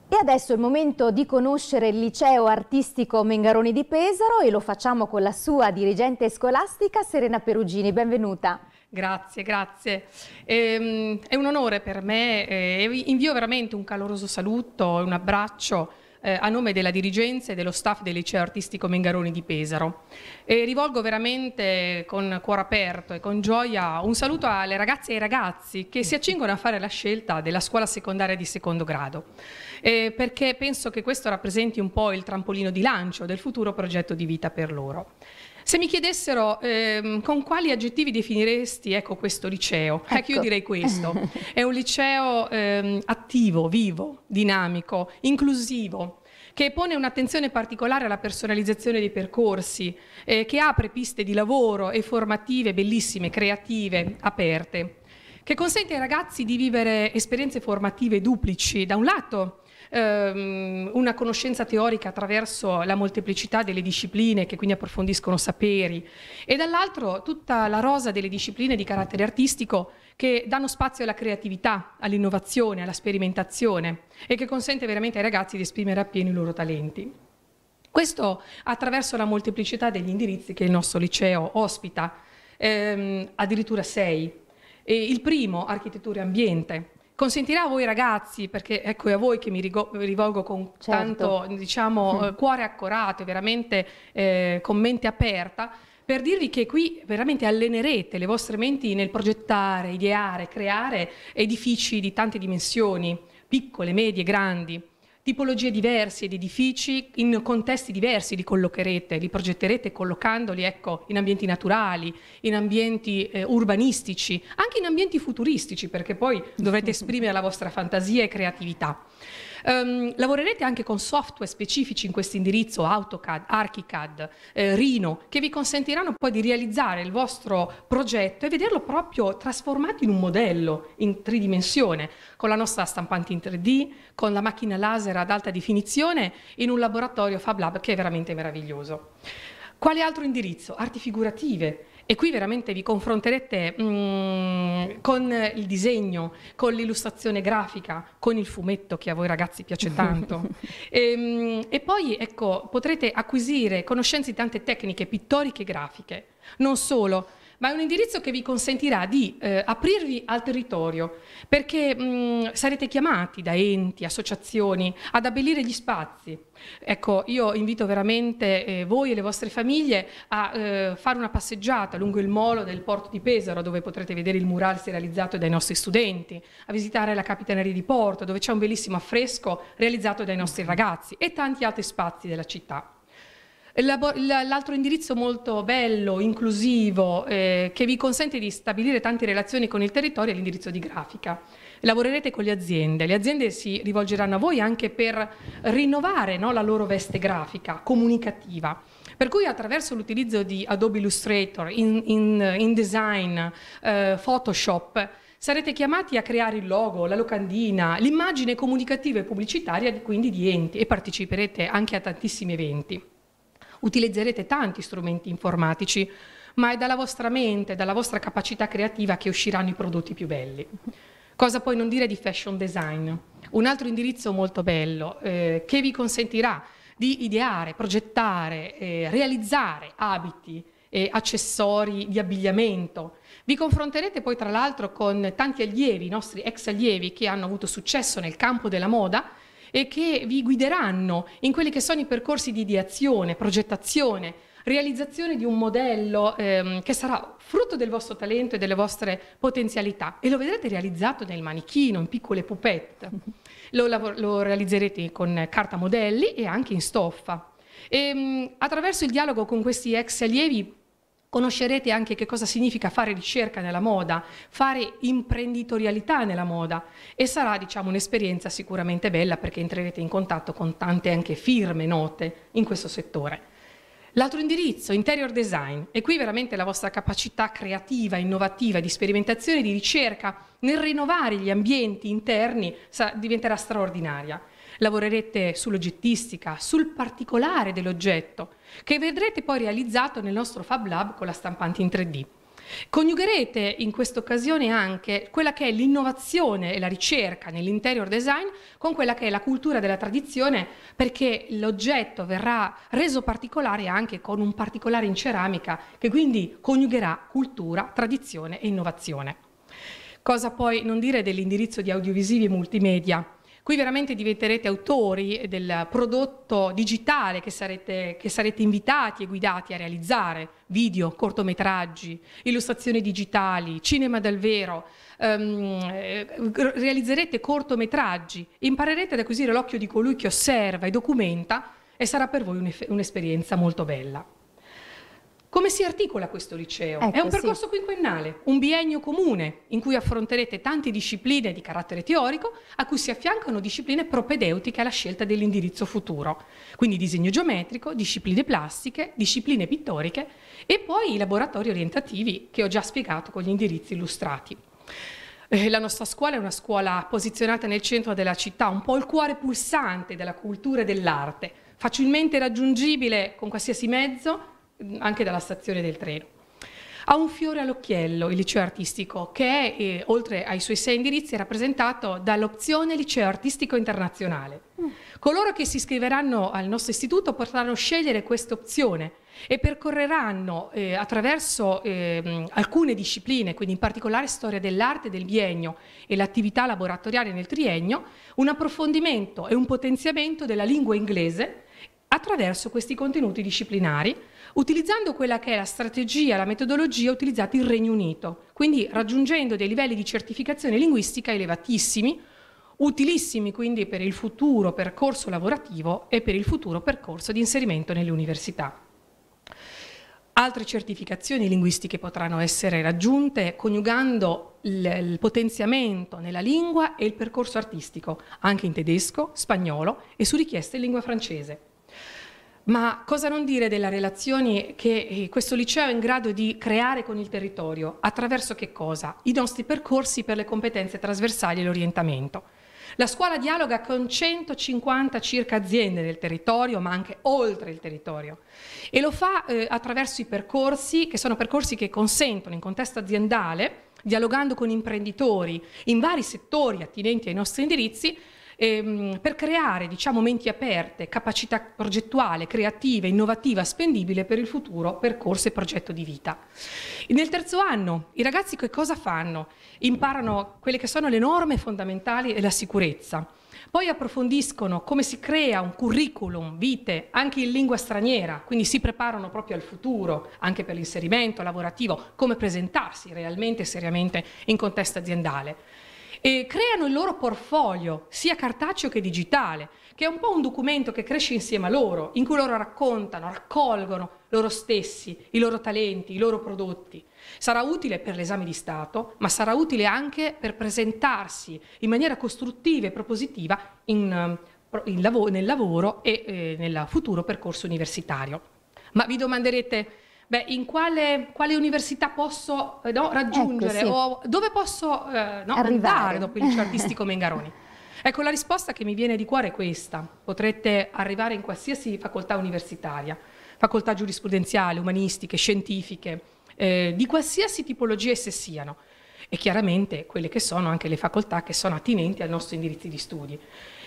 E adesso è il momento di conoscere il liceo artistico Mengaroni di Pesaro e lo facciamo con la sua dirigente scolastica Serena Perugini. Benvenuta. Grazie, grazie. Ehm, è un onore per me, eh, invio veramente un caloroso saluto e un abbraccio eh, a nome della dirigenza e dello staff del liceo artistico Mengaroni di Pesaro. E rivolgo veramente con cuore aperto e con gioia un saluto alle ragazze e ai ragazzi che si accingono a fare la scelta della scuola secondaria di secondo grado, eh, perché penso che questo rappresenti un po' il trampolino di lancio del futuro progetto di vita per loro. Se mi chiedessero ehm, con quali aggettivi definiresti ecco, questo liceo, ecco. ecco io direi questo. È un liceo ehm, attivo, vivo, dinamico, inclusivo, che pone un'attenzione particolare alla personalizzazione dei percorsi, eh, che apre piste di lavoro e formative bellissime, creative, aperte, che consente ai ragazzi di vivere esperienze formative duplici, da un lato ehm, una conoscenza teorica attraverso la molteplicità delle discipline che quindi approfondiscono saperi e dall'altro tutta la rosa delle discipline di carattere artistico che danno spazio alla creatività, all'innovazione, alla sperimentazione e che consente veramente ai ragazzi di esprimere appieno i loro talenti. Questo attraverso la molteplicità degli indirizzi che il nostro liceo ospita, ehm, addirittura sei. E il primo, architettura e ambiente, consentirà a voi ragazzi, perché ecco è a voi che mi rivolgo con certo. tanto diciamo, mm. eh, cuore accorato, e veramente eh, con mente aperta, per dirvi che qui veramente allenerete le vostre menti nel progettare, ideare, creare edifici di tante dimensioni, piccole, medie, grandi tipologie diverse di edifici in contesti diversi li collocherete, li progetterete collocandoli ecco, in ambienti naturali, in ambienti eh, urbanistici, anche in ambienti futuristici perché poi dovrete esprimere la vostra fantasia e creatività. Um, lavorerete anche con software specifici in questo indirizzo, AutoCAD, ArchiCAD, eh, Rhino, che vi consentiranno poi di realizzare il vostro progetto e vederlo proprio trasformato in un modello in tridimensione, con la nostra stampante in 3D, con la macchina laser ad alta definizione, in un laboratorio Fab Lab che è veramente meraviglioso. Quale altro indirizzo? Arti figurative. E qui veramente vi confronterete mh, mm, con il disegno, con l'illustrazione grafica, con il fumetto che a voi ragazzi piace tanto. e, ehm, mh, e poi ecco, potrete acquisire conoscenze di tante tecniche pittoriche e grafiche. Non solo, ma è un indirizzo che vi consentirà di eh, aprirvi al territorio, perché mh, sarete chiamati da enti, associazioni ad abbellire gli spazi. Ecco, io invito veramente eh, voi e le vostre famiglie a eh, fare una passeggiata lungo il molo del porto di Pesaro, dove potrete vedere il murales realizzato dai nostri studenti, a visitare la Capitaneria di Porto, dove c'è un bellissimo affresco realizzato dai nostri ragazzi e tanti altri spazi della città. L'altro indirizzo molto bello, inclusivo, eh, che vi consente di stabilire tante relazioni con il territorio è l'indirizzo di grafica. Lavorerete con le aziende, le aziende si rivolgeranno a voi anche per rinnovare no, la loro veste grafica, comunicativa. Per cui attraverso l'utilizzo di Adobe Illustrator, InDesign, in, in eh, Photoshop, sarete chiamati a creare il logo, la locandina, l'immagine comunicativa e pubblicitaria quindi di enti e parteciperete anche a tantissimi eventi utilizzerete tanti strumenti informatici, ma è dalla vostra mente, dalla vostra capacità creativa che usciranno i prodotti più belli. Cosa poi non dire di fashion design? Un altro indirizzo molto bello eh, che vi consentirà di ideare, progettare, eh, realizzare abiti, e accessori di abbigliamento. Vi confronterete poi tra l'altro con tanti allievi, i nostri ex allievi che hanno avuto successo nel campo della moda e che vi guideranno in quelli che sono i percorsi di ideazione, progettazione, realizzazione di un modello ehm, che sarà frutto del vostro talento e delle vostre potenzialità e lo vedrete realizzato nel manichino, in piccole pupette. Lo, lo realizzerete con carta modelli e anche in stoffa. E, ehm, attraverso il dialogo con questi ex allievi Conoscerete anche che cosa significa fare ricerca nella moda, fare imprenditorialità nella moda e sarà diciamo, un'esperienza sicuramente bella perché entrerete in contatto con tante anche firme note in questo settore. L'altro indirizzo, interior design, e qui veramente la vostra capacità creativa, innovativa, di sperimentazione, di ricerca nel rinnovare gli ambienti interni diventerà straordinaria. Lavorerete sull'oggettistica, sul particolare dell'oggetto, che vedrete poi realizzato nel nostro Fab Lab con la stampante in 3D. Coniugherete in questa occasione anche quella che è l'innovazione e la ricerca nell'interior design con quella che è la cultura della tradizione perché l'oggetto verrà reso particolare anche con un particolare in ceramica che quindi coniugherà cultura, tradizione e innovazione. Cosa poi non dire dell'indirizzo di audiovisivi e multimedia? Qui veramente diventerete autori del prodotto digitale che sarete, che sarete invitati e guidati a realizzare, video, cortometraggi, illustrazioni digitali, cinema dal vero, ehm, eh, realizzerete cortometraggi, imparerete ad acquisire l'occhio di colui che osserva e documenta e sarà per voi un'esperienza molto bella. Come si articola questo liceo? Ecco, È un percorso sì. quinquennale, un biennio comune in cui affronterete tante discipline di carattere teorico a cui si affiancano discipline propedeutiche alla scelta dell'indirizzo futuro. Quindi disegno geometrico, discipline plastiche, discipline pittoriche e poi i laboratori orientativi che ho già spiegato con gli indirizzi illustrati. Eh, la nostra scuola è una scuola posizionata nel centro della città, un po' il cuore pulsante della cultura e dell'arte, facilmente raggiungibile con qualsiasi mezzo anche dalla stazione del treno. Ha un fiore all'occhiello il liceo artistico che, eh, oltre ai suoi sei indirizzi, rappresentato dall'opzione liceo artistico internazionale. Mm. Coloro che si iscriveranno al nostro istituto potranno scegliere questa opzione e percorreranno eh, attraverso eh, alcune discipline, quindi in particolare storia dell'arte del biennio e l'attività laboratoriale nel triennio, un approfondimento e un potenziamento della lingua inglese attraverso questi contenuti disciplinari utilizzando quella che è la strategia, la metodologia utilizzata in Regno Unito, quindi raggiungendo dei livelli di certificazione linguistica elevatissimi, utilissimi quindi per il futuro percorso lavorativo e per il futuro percorso di inserimento nelle università. Altre certificazioni linguistiche potranno essere raggiunte coniugando il, potenziamento nella lingua e il percorso artistico, anche in tedesco, spagnolo e su richiesta in lingua francese. Ma cosa non dire delle relazioni che eh, questo liceo è in grado di creare con il territorio? Attraverso che cosa? I nostri percorsi per le competenze trasversali e l'orientamento. La scuola dialoga con 150 circa aziende del territorio, ma anche oltre il territorio, e lo fa eh, attraverso i percorsi, che sono percorsi che consentono in contesto aziendale, dialogando con imprenditori in vari settori attinenti ai nostri indirizzi, ehm, per creare diciamo, menti aperte, capacità progettuale, creativa, innovativa, spendibile per il futuro percorso e progetto di vita. nel terzo anno i ragazzi che cosa fanno? Imparano quelle che sono le norme fondamentali e la sicurezza. Poi approfondiscono come si crea un curriculum vite anche in lingua straniera, quindi si preparano proprio al futuro, anche per l'inserimento lavorativo, come presentarsi realmente e seriamente in contesto aziendale e creano il loro portfolio, sia cartaceo che digitale, che è un po' un documento che cresce insieme a loro, in cui loro raccontano, raccolgono loro stessi, i loro talenti, i loro prodotti. Sarà utile per l'esame di Stato, ma sarà utile anche per presentarsi in maniera costruttiva e propositiva in, ehm, in lav nel lavoro e eh, nel futuro percorso universitario. Ma vi domanderete beh, in quale, quale università posso eh, no, raggiungere ecco, sì. o dove posso eh, no, arrivare dopo il liceo artistico Mengaroni? Ecco, la risposta che mi viene di cuore è questa. Potrete arrivare in qualsiasi facoltà universitaria, facoltà giurisprudenziale, umanistiche, scientifiche, eh, di qualsiasi tipologia esse siano e chiaramente quelle che sono anche le facoltà che sono attinenti al nostro indirizzo di studi.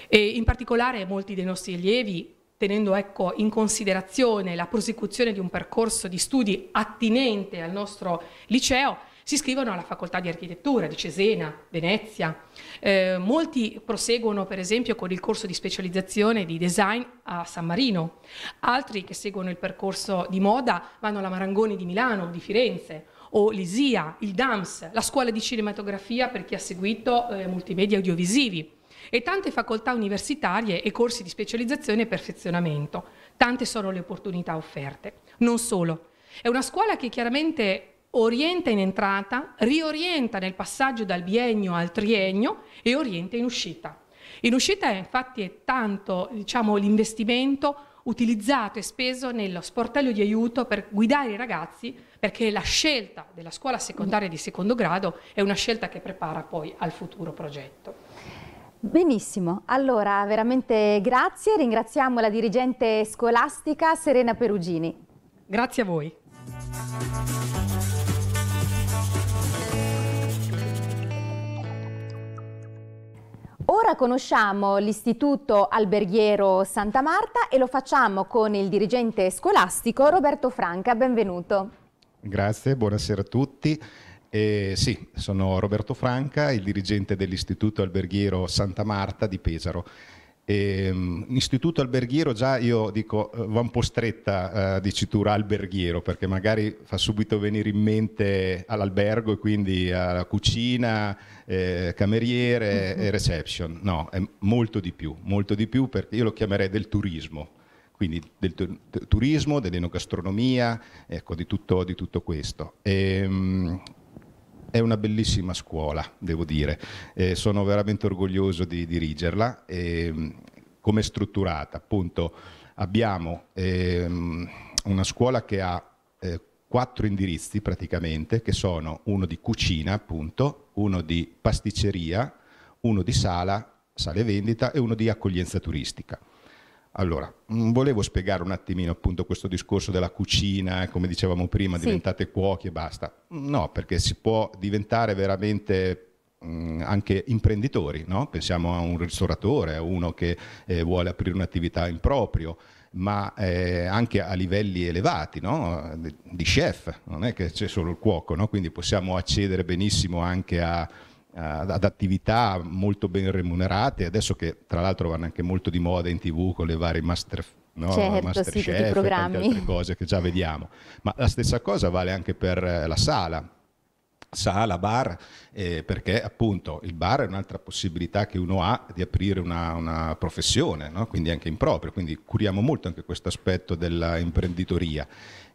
E in particolare molti dei nostri allievi tenendo ecco, in considerazione la prosecuzione di un percorso di studi attinente al nostro liceo, si iscrivono alla facoltà di architettura di Cesena, Venezia. Eh, molti proseguono per esempio con il corso di specializzazione di design a San Marino, altri che seguono il percorso di moda vanno alla Marangoni di Milano, di Firenze, o l'ISIA, il DAMS, la scuola di cinematografia per chi ha seguito eh, multimedia audiovisivi e tante facoltà universitarie e corsi di specializzazione e perfezionamento. Tante sono le opportunità offerte. Non solo. È una scuola che chiaramente orienta in entrata, riorienta nel passaggio dal biennio al triennio e orienta in uscita. In uscita è infatti è tanto diciamo, l'investimento utilizzato e speso nello sportello di aiuto per guidare i ragazzi perché la scelta della scuola secondaria di secondo grado è una scelta che prepara poi al futuro progetto. Benissimo, allora veramente grazie, ringraziamo la dirigente scolastica Serena Perugini. Grazie a voi. Ora conosciamo l'Istituto Alberghiero Santa Marta e lo facciamo con il dirigente scolastico Roberto Franca, benvenuto. Grazie, buonasera a tutti. Eh, sì, sono Roberto Franca, il dirigente dell'Istituto Alberghiero Santa Marta di Pesaro. Eh, istituto alberghiero già io dico eh, va un po' stretta eh, dicitura alberghiero perché magari fa subito venire in mente all'albergo e quindi alla cucina, eh, cameriere mm-hmm. e reception. No, è molto di più, molto di più perché io lo chiamerei del turismo quindi del turismo, dell'enogastronomia, ecco, di tutto, di tutto questo. E, ehm, è una bellissima scuola, devo dire. Eh, sono veramente orgoglioso di dirigerla. E, ehm, come è strutturata? Appunto, abbiamo ehm, una scuola che ha eh, quattro indirizzi praticamente, che sono uno di cucina, appunto, uno di pasticceria, uno di sala, sale vendita e uno di accoglienza turistica. Allora, mm, volevo spiegare un attimino appunto questo discorso della cucina, eh, come dicevamo prima, sì. diventate cuochi e basta. Mm, no, perché si può diventare veramente mm, anche imprenditori, no? pensiamo a un ristoratore, a uno che eh, vuole aprire un'attività in proprio, ma eh, anche a livelli elevati no? di chef, non è che c'è solo il cuoco, no? quindi possiamo accedere benissimo anche a ad attività molto ben remunerate, adesso che tra l'altro vanno anche molto di moda in tv con le varie master, no? certo, Masterchef sì, e tante altre cose che già vediamo, ma la stessa cosa vale anche per eh, la sala, sala, bar, eh, perché appunto il bar è un'altra possibilità che uno ha di aprire una, una professione, no? quindi anche in proprio, quindi curiamo molto anche questo aspetto dell'imprenditoria.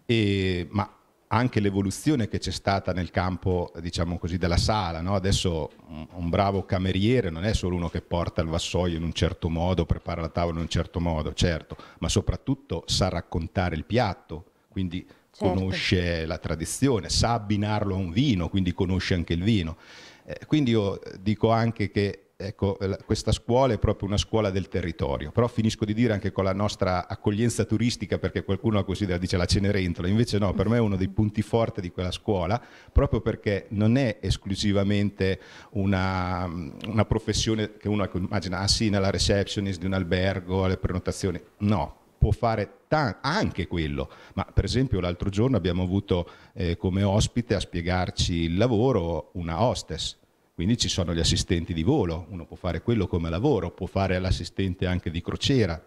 E, ma anche l'evoluzione che c'è stata nel campo diciamo così, della sala. No? Adesso un, bravo cameriere non è solo uno che porta il vassoio in un certo modo, prepara la tavola in un certo modo, certo, ma soprattutto sa raccontare il piatto, quindi certo. conosce la tradizione, sa abbinarlo a un vino, quindi conosce anche il vino. Eh, quindi io dico anche che Ecco, questa scuola è proprio una scuola del territorio, però finisco di dire anche con la nostra accoglienza turistica, perché qualcuno la dice la Cenerentola, invece no, per me è uno dei punti forti di quella scuola, proprio perché non è esclusivamente una, una professione che uno ecco, immagina, ah sì, nella receptionist di un albergo, alle prenotazioni, no, può fare anche quello, ma per esempio l'altro giorno abbiamo avuto eh, come ospite a spiegarci il lavoro una hostess, quindi ci sono gli assistenti di volo, uno può fare quello come lavoro, può fare l'assistente anche di crociera,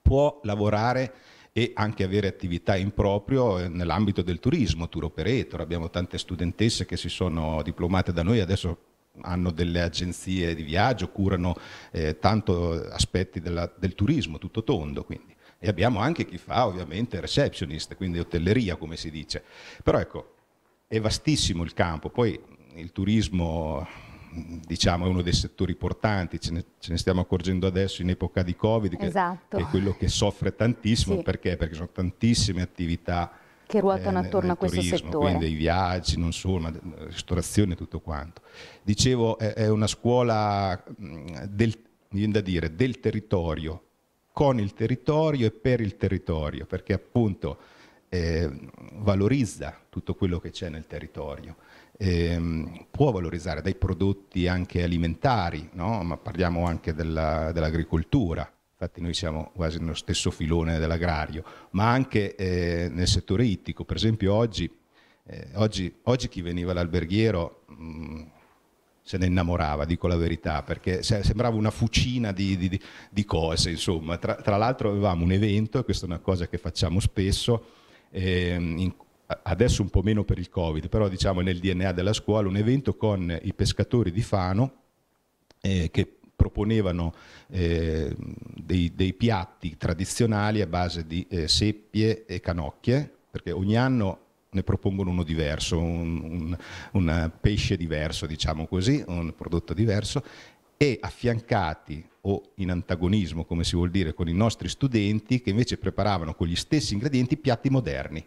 può lavorare e anche avere attività in proprio eh, nell'ambito del turismo, tour operator, abbiamo tante studentesse che si sono diplomate da noi, adesso hanno delle agenzie di viaggio, curano eh, tanto aspetti della, del turismo, tutto tondo quindi. E abbiamo anche chi fa ovviamente receptionist, quindi hotelleria come si dice. Però ecco, è vastissimo il campo, poi il turismo diciamo, è uno dei settori portanti, ce ne, ce ne, stiamo accorgendo adesso in epoca di Covid, che, esatto. che è quello che soffre tantissimo, sì. perché? Perché sono tantissime attività che ruotano eh, attorno a questo turismo, settore. Quindi i viaggi, non solo, ma ristorazione e tutto quanto. Dicevo, è, è una scuola del, dire, del territorio, con il territorio e per il territorio, perché appunto eh, valorizza tutto quello che c'è nel territorio ehm, può valorizzare dai prodotti anche alimentari, no? ma parliamo anche della, dell'agricoltura, infatti noi siamo quasi nello stesso filone dell'agrario, ma anche eh, nel settore ittico, per esempio oggi, eh, oggi, oggi chi veniva all'alberghiero mm, se ne innamorava, dico la verità, perché sembrava una fucina di, di, di cose, insomma. Tra, tra, l'altro avevamo un evento, e questa è una cosa che facciamo spesso, eh, in, adesso un po' meno per il Covid, però diciamo nel DNA della scuola, un evento con i pescatori di Fano eh, che proponevano eh, dei, dei, piatti tradizionali a base di eh, seppie e canocchie, perché ogni anno ne propongono uno diverso, un, un, un pesce diverso, diciamo così, un prodotto diverso, e affiancati o in antagonismo, come si vuol dire, con i nostri studenti che invece preparavano con gli stessi ingredienti piatti moderni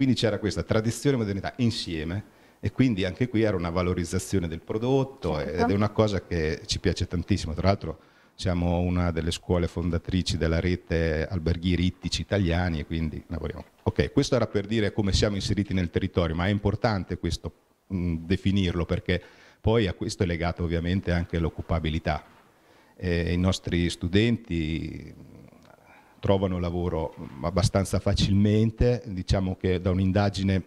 quindi c'era questa tradizione e modernità insieme e quindi anche qui era una valorizzazione del prodotto certo. ed è una cosa che ci piace tantissimo. Tra l'altro siamo una delle scuole fondatrici della rete alberghieri ittici italiani e quindi lavoriamo. Ok, questo era per dire come siamo inseriti nel territorio, ma è importante questo mh, mm, definirlo perché poi a questo è legato ovviamente anche l'occupabilità. Eh, I nostri studenti trovano lavoro mm, abbastanza facilmente, diciamo che da un'indagine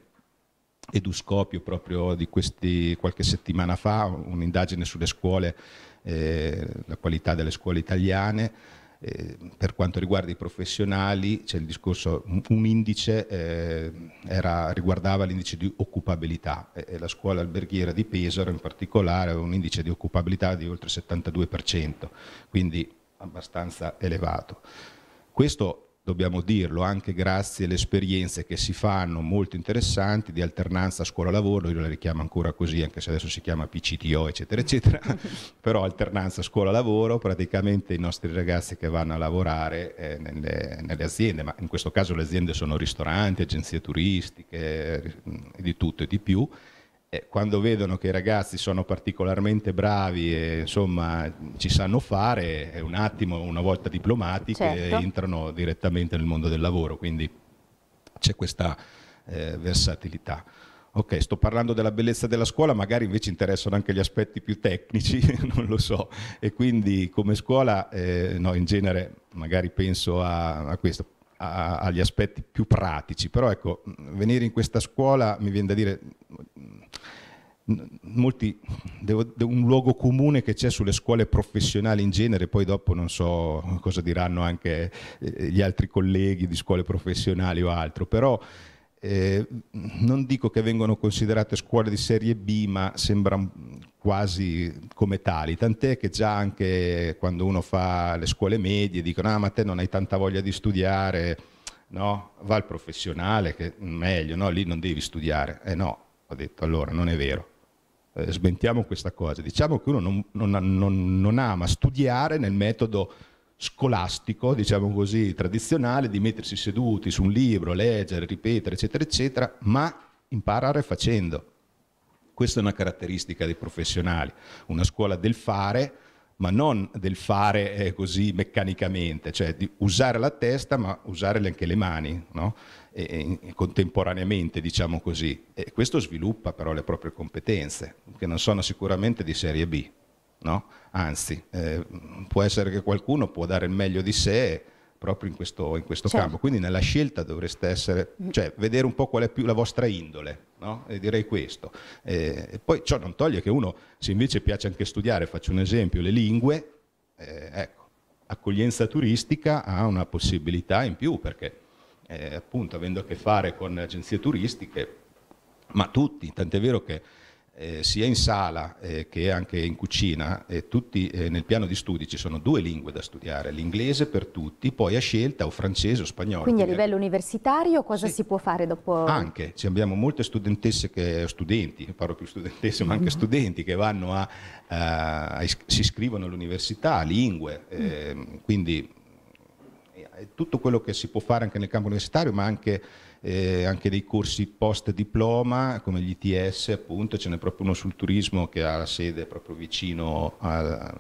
eduscopio proprio di questi qualche settimana fa, un'indagine sulle scuole, eh, la qualità delle scuole italiane, eh, per quanto riguarda i professionali, c'è il discorso, un indice eh, era, riguardava l'indice di occupabilità e, e la scuola alberghiera di Pesaro in particolare aveva un indice di occupabilità di oltre il 72%, quindi abbastanza elevato. Questo dobbiamo dirlo anche grazie alle esperienze che si fanno molto interessanti di alternanza scuola-lavoro, io la richiamo ancora così anche se adesso si chiama PCTO eccetera eccetera, però alternanza scuola-lavoro, praticamente i nostri ragazzi che vanno a lavorare eh, nelle, nelle, aziende, ma in questo caso le aziende sono ristoranti, agenzie turistiche, di tutto e di più, eh, quando vedono che i ragazzi sono particolarmente bravi e insomma ci sanno fare, un attimo, una volta diplomati, certo. entrano direttamente nel mondo del lavoro, quindi c'è questa eh, versatilità. Ok, sto parlando della bellezza della scuola, magari invece interessano anche gli aspetti più tecnici, non lo so. E quindi come scuola, eh, no, in genere magari penso a, a questo agli aspetti più pratici, però ecco, venire in questa scuola mi viene da dire molti, devo, un luogo comune che c'è sulle scuole professionali in genere, poi dopo non so cosa diranno anche eh, gli altri colleghi di scuole professionali o altro, però eh, non dico che vengono considerate scuole di serie B, ma sembra quasi come tali, tant'è che già anche quando uno fa le scuole medie dicono ah ma te non hai tanta voglia di studiare, no? va al professionale che mm, meglio, no? lì non devi studiare. Eh no, ho detto allora non è vero, eh, sventiamo questa cosa, diciamo che uno non, non, non, non ama studiare nel metodo scolastico, diciamo così, tradizionale, di mettersi seduti su un libro, leggere, ripetere, eccetera, eccetera, ma imparare facendo questa è una caratteristica dei professionali, una scuola del fare, ma non del fare eh, così meccanicamente, cioè di usare la testa ma usare anche le mani, no? e, e contemporaneamente diciamo così. E questo sviluppa però le proprie competenze, che non sono sicuramente di serie B, no? anzi eh, può essere che qualcuno può dare il meglio di sé proprio in questo, in questo certo. campo. Quindi nella scelta dovreste essere, mm. cioè vedere un po' qual è più la vostra indole, no? e direi questo. Eh, poi ciò non toglie che uno, se invece piace anche studiare, faccio un esempio, le lingue, eh, ecco, accoglienza turistica ha una possibilità in più perché eh, appunto avendo a che fare con agenzie turistiche, ma tutti, tant'è vero che eh, sia in sala eh, che anche in cucina, eh, tutti, nel piano di studi ci sono due lingue da studiare, l'inglese per tutti, poi a scelta o francese o spagnolo. Quindi a livello universitario cosa sì. si può fare dopo? Anche, abbiamo molte studentesse che, studenti, parlo più studentesse, ma anche mm. studenti che vanno a, a, a si iscrivono all'università, lingue, mm. ehm, quindi eh, tutto quello che si può fare anche nel campo universitario, ma anche eh, anche dei corsi post diploma come gli ITS appunto, ce n'è proprio uno sul turismo che ha la sede proprio vicino al,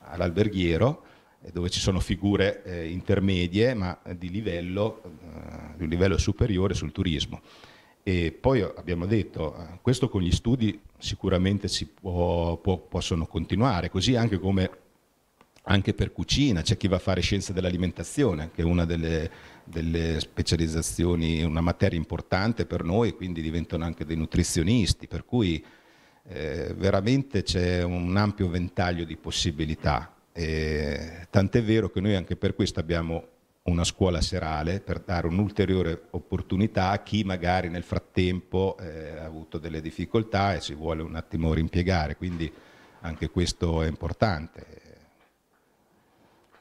all'alberghiero eh, dove ci sono figure eh, intermedie ma di livello, eh, di un livello superiore sul turismo. E poi abbiamo detto, eh, questo con gli studi sicuramente può, può, possono continuare, così anche come anche per cucina, c'è chi va a fare scienze dell'alimentazione, che è una delle, delle, specializzazioni, una materia importante per noi, quindi diventano anche dei nutrizionisti, per cui eh, veramente c'è un ampio ventaglio di possibilità. E, tant'è vero che noi anche per questo abbiamo una scuola serale per dare un'ulteriore opportunità a chi magari nel frattempo eh, ha avuto delle difficoltà e si vuole un attimo rimpiegare, quindi anche questo è importante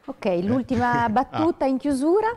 Ok, l'ultima ah. battuta ah. in chiusura.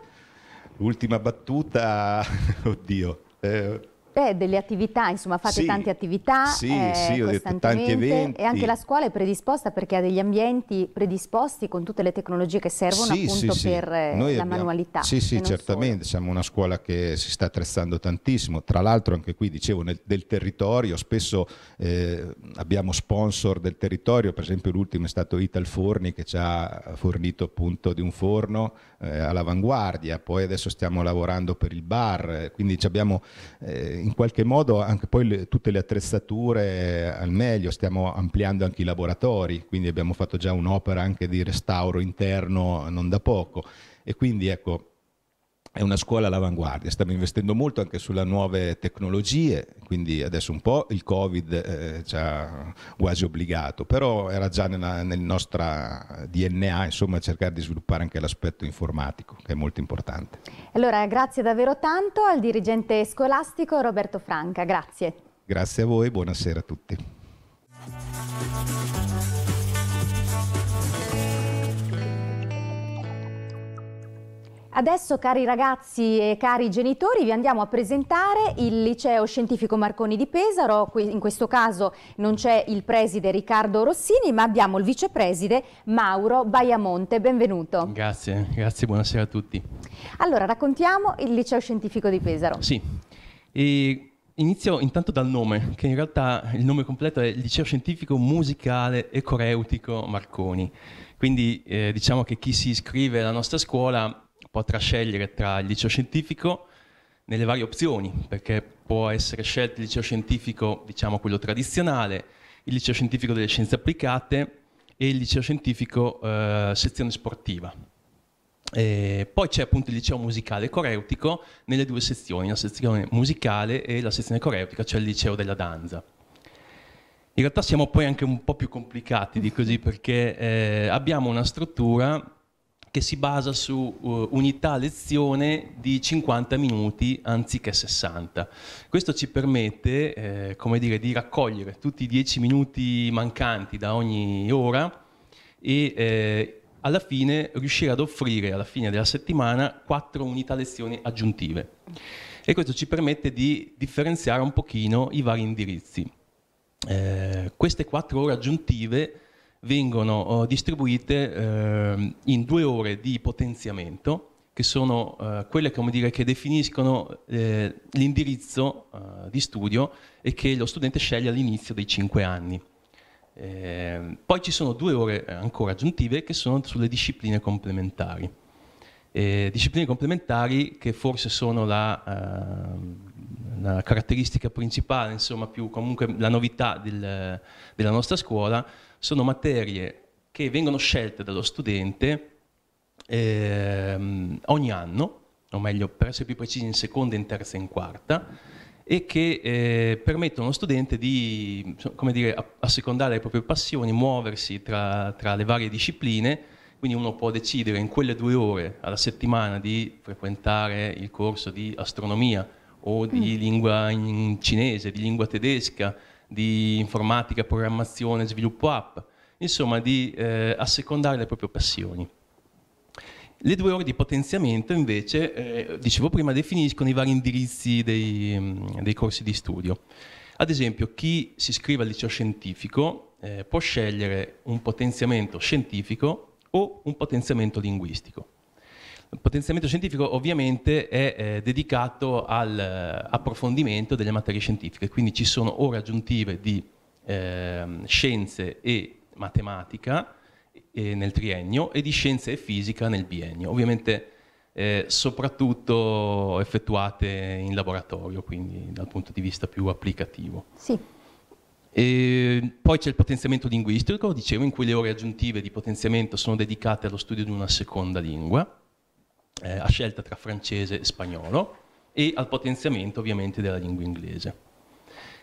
L'ultima battuta, oddio. Eh, Beh, delle attività, insomma, fate sì, tante attività, sì, eh, sì, ho detto, tanti eventi. E anche la scuola è predisposta perché ha degli ambienti predisposti con tutte le tecnologie che servono sì, appunto sì, per eh, la abbiamo, manualità. Sì, sì, certamente, solo. siamo una scuola che si sta attrezzando tantissimo, tra l'altro anche qui dicevo nel, del territorio, spesso eh, abbiamo sponsor del territorio, per esempio l'ultimo è stato Ital Forni che ci ha fornito appunto di un forno eh, all'avanguardia, poi adesso stiamo lavorando per il bar, quindi abbiamo eh, in qualche modo anche poi le, tutte le attrezzature al meglio, stiamo ampliando anche i laboratori, quindi abbiamo fatto già un'opera anche di restauro interno non da poco e quindi ecco è una scuola all'avanguardia, stiamo investendo molto anche sulle nuove tecnologie, quindi adesso un po' il Covid eh, ci ha quasi obbligato, però era già nella, nel nostro DNA, insomma, cercare di sviluppare anche l'aspetto informatico, che è molto importante. Allora, grazie davvero tanto al dirigente scolastico Roberto Franca, grazie. Grazie a voi, buonasera a tutti. Adesso cari ragazzi e cari genitori vi andiamo a presentare il liceo scientifico Marconi di Pesaro, in questo caso non c'è il preside Riccardo Rossini ma abbiamo il vicepreside Mauro Baiamonte, benvenuto. Grazie, grazie, buonasera a tutti. Allora raccontiamo il liceo scientifico di Pesaro. Sì, e inizio intanto dal nome, che in realtà il nome completo è Liceo Scientifico Musicale e Coreutico Marconi, quindi eh, diciamo che chi si iscrive alla nostra scuola potrà scegliere tra il liceo scientifico nelle varie opzioni, perché può essere scelto il liceo scientifico, diciamo quello tradizionale, il liceo scientifico delle scienze applicate e il liceo scientifico eh, sezione sportiva. E poi c'è appunto il liceo musicale coreutico nelle due sezioni, la sezione musicale e la sezione coreutica, cioè il liceo della danza. In realtà siamo poi anche un po' più complicati di così perché eh, abbiamo una struttura che si basa su uh, unità lezione di 50 minuti anziché 60. Questo ci permette eh, come dire, di raccogliere tutti i 10 minuti mancanti da ogni ora e eh, alla fine riuscire ad offrire alla fine della settimana 4 unità lezioni aggiuntive. E questo ci permette di differenziare un pochino i vari indirizzi. Eh, queste 4 ore aggiuntive vengono eh, distribuite eh, in due ore di potenziamento, che sono eh, quelle dire, che definiscono eh, l'indirizzo eh, di studio e che lo studente sceglie all'inizio dei cinque anni. Eh, poi ci sono due ore ancora aggiuntive che sono sulle discipline complementari. discipline complementari che forse sono la, la caratteristica principale, insomma più comunque la novità del, della nostra scuola, sono materie che vengono scelte dallo studente ehm, ogni anno, o meglio per essere più precisi in seconda, in terza e in quarta, e che eh, permettono allo studente di come dire, assecondare le proprie passioni, muoversi tra, tra le varie discipline, quindi uno può decidere in quelle due ore alla settimana di frequentare il corso di astronomia o di mm. lingua cinese, di lingua tedesca, di informatica, programmazione, sviluppo app, insomma di eh, assecondare le proprie passioni. Le due ore di potenziamento invece, eh, dicevo prima, definiscono i vari indirizzi dei, mm, dei, corsi di studio. Ad esempio chi si iscrive al liceo scientifico eh, può scegliere un potenziamento scientifico o un potenziamento linguistico potenziamento scientifico ovviamente è eh, dedicato all'approfondimento eh, delle materie scientifiche, quindi ci sono ore aggiuntive di eh, scienze e matematica eh, nel triennio e di scienze e fisica nel biennio, ovviamente eh, soprattutto effettuate in laboratorio, quindi dal punto di vista più applicativo. Sì. E poi c'è il potenziamento linguistico, dicevo, in cui le ore aggiuntive di potenziamento sono dedicate allo studio di una seconda lingua eh, a scelta tra francese e spagnolo e al potenziamento ovviamente della lingua inglese.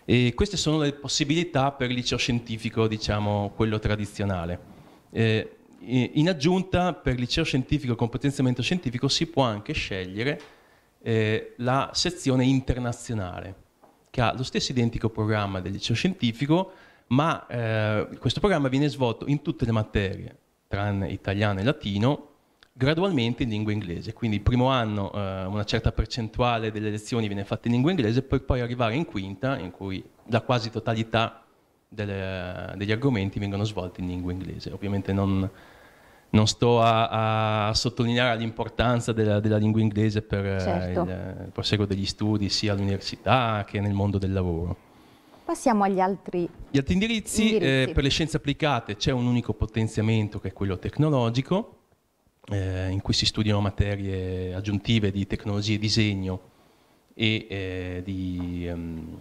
E queste sono le possibilità per il liceo scientifico, diciamo, quello tradizionale. Eh, in aggiunta, per il liceo scientifico con potenziamento scientifico si può anche scegliere eh, la sezione internazionale, che ha lo stesso identico programma del liceo scientifico, ma eh, questo programma viene svolto in tutte le materie, tranne italiano e latino, gradualmente in lingua inglese. Quindi il primo anno eh, una certa percentuale delle lezioni viene fatta in lingua inglese per poi arrivare in quinta in cui la quasi totalità delle, degli argomenti vengono svolti in lingua inglese. Ovviamente non, non sto a, a, sottolineare l'importanza della, della lingua inglese per eh, certo. il, eh, il proseguo degli studi sia all'università che nel mondo del lavoro. Passiamo agli altri, Gli altri indirizzi. Eh, indirizzi. Eh, per le scienze applicate c'è un unico potenziamento che è quello tecnologico eh, in cui si studiano materie aggiuntive di tecnologie e disegno e eh, di ehm,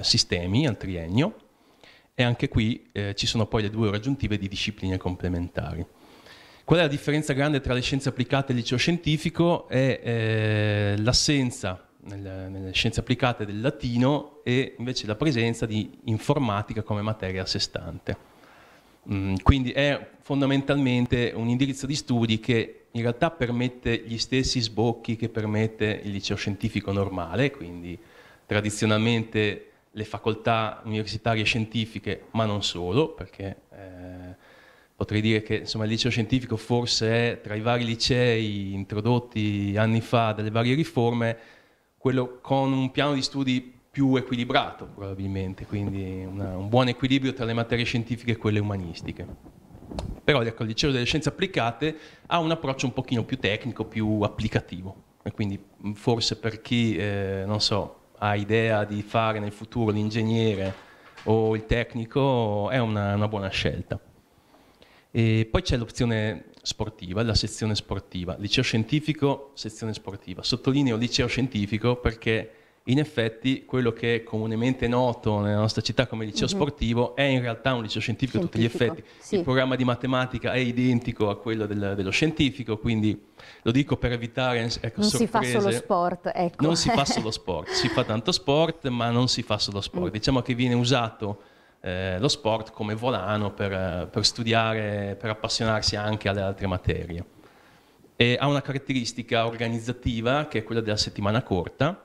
sistemi al triennio e anche qui eh, ci sono poi le due ore aggiuntive di discipline complementari. Qual è la differenza grande tra le scienze applicate e il liceo scientifico? È eh, l'assenza nel, nelle scienze applicate del latino e invece la presenza di informatica come materia a sé stante. Mm, quindi è fondamentalmente un indirizzo di studi che in realtà permette gli stessi sbocchi che permette il liceo scientifico normale, quindi tradizionalmente le facoltà universitarie scientifiche, ma non solo, perché eh, potrei dire che insomma, il liceo scientifico forse è tra i vari licei introdotti anni fa dalle varie riforme, quello con un piano di studi più equilibrato probabilmente, quindi una, un buon equilibrio tra le materie scientifiche e quelle umanistiche. Però ecco, il liceo delle scienze applicate ha un approccio un pochino più tecnico, più applicativo e quindi forse per chi, eh, non so, ha idea di fare nel futuro l'ingegnere o il tecnico è una, una buona scelta. E poi c'è l'opzione sportiva, la sezione sportiva, liceo scientifico, sezione sportiva. Sottolineo liceo scientifico perché in effetti quello che è comunemente noto nella nostra città come liceo mm-hmm. sportivo è in realtà un liceo scientifico, a tutti gli effetti. Sì. Il programma di matematica è identico a quello del, dello scientifico, quindi lo dico per evitare ecco, non sorprese. si fa solo sport, ecco. Non si fa solo sport, si fa tanto sport, ma non si fa solo sport. Mm. Diciamo che viene usato eh, lo sport come volano per, per studiare, per appassionarsi anche alle altre materie. E ha una caratteristica organizzativa che è quella della settimana corta,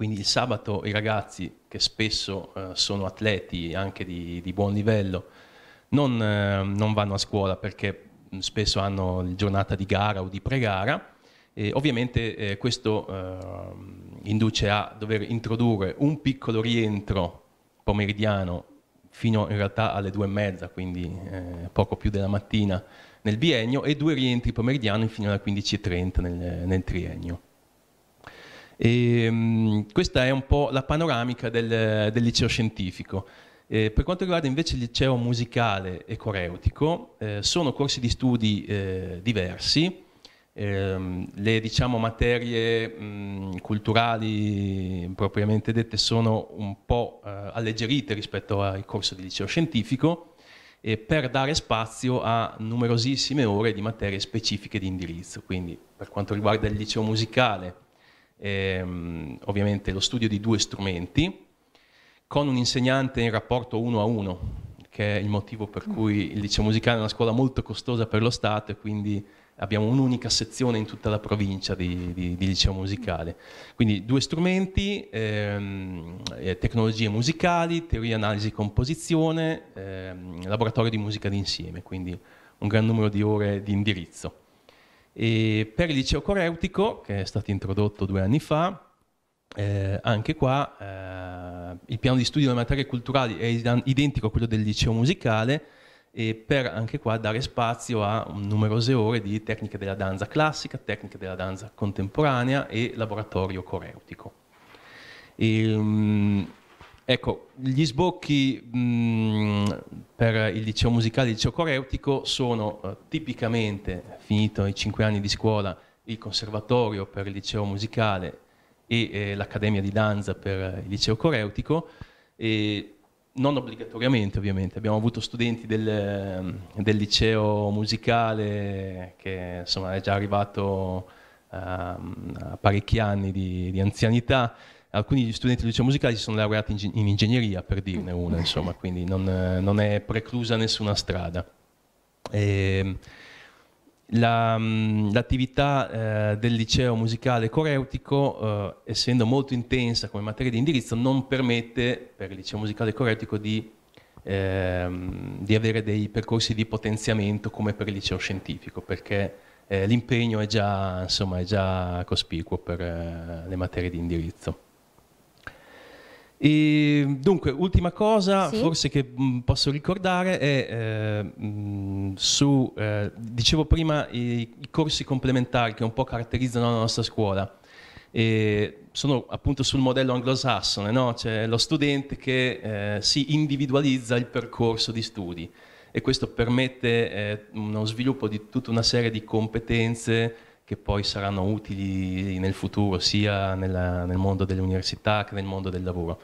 quindi il sabato i ragazzi, che spesso eh, sono atleti anche di, di buon livello, non, eh, non, vanno a scuola perché spesso hanno giornata di gara o di pregara. E ovviamente eh, questo ehm, induce a dover introdurre un piccolo rientro pomeridiano fino in realtà alle due e mezza, quindi eh, poco più della mattina nel biennio, e due rientri pomeridiani fino alle 15.30 nel, nel triennio. E, ehm, mh, questa è un po' la panoramica del, del liceo scientifico. Eh, per quanto riguarda invece il liceo musicale e coreutico, eh, sono corsi di studi eh, diversi, ehm, le diciamo, materie mh, mm, culturali propriamente dette sono un po' eh, alleggerite rispetto al corso di liceo scientifico per dare spazio a numerosissime ore di materie specifiche di indirizzo, quindi per quanto riguarda il liceo musicale ehm, ovviamente lo studio di due strumenti, con un insegnante in rapporto uno a uno, che è il motivo per mm. cui il liceo musicale è una scuola molto costosa per lo Stato e quindi abbiamo un'unica sezione in tutta la provincia di, di, di liceo musicale. Quindi due strumenti, ehm, eh, tecnologie musicali, teoria, analisi, composizione, ehm, laboratorio di musica d'insieme, quindi un gran numero di ore di indirizzo. E per il liceo coreutico, che è stato introdotto due anni fa, eh, anche qua eh, il piano di studio delle materie culturali è identico a quello del liceo musicale e per anche qua dare spazio a numerose ore di tecniche della danza classica, tecniche della danza contemporanea e laboratorio coreutico. E, um, Ecco, gli sbocchi mh, mm, per il liceo musicale, il liceo coreutico, sono eh, tipicamente, finito i cinque anni di scuola, il conservatorio per il liceo musicale e eh, l'accademia di danza per il liceo coreutico, e non obbligatoriamente ovviamente, abbiamo avuto studenti del, mm, del liceo musicale che insomma è già arrivato a, ehm, a parecchi anni di, di anzianità, alcuni studenti di liceo musicale si sono laureati in, in ingegneria, per dirne una, insomma, quindi non, eh, non è preclusa nessuna strada. E, ehm, la, mm, l'attività eh, del liceo musicale coreutico, eh, essendo molto intensa come materia di indirizzo, non permette per il liceo musicale coreutico di, ehm, di avere dei percorsi di potenziamento come per il liceo scientifico, perché eh, l'impegno è già, insomma, è già cospicuo per eh, le materie di indirizzo. E, dunque, ultima cosa, sì? forse che mh, mm, posso ricordare è eh, mh, mm, su, eh, dicevo prima, i, i, corsi complementari che un po' caratterizzano la nostra scuola. E sono appunto sul modello anglosassone, no? c'è lo studente che eh, si individualizza il percorso di studi e questo permette eh, uno sviluppo di tutta una serie di competenze che poi saranno utili nel futuro sia nella, nel mondo dell'università che nel mondo del lavoro.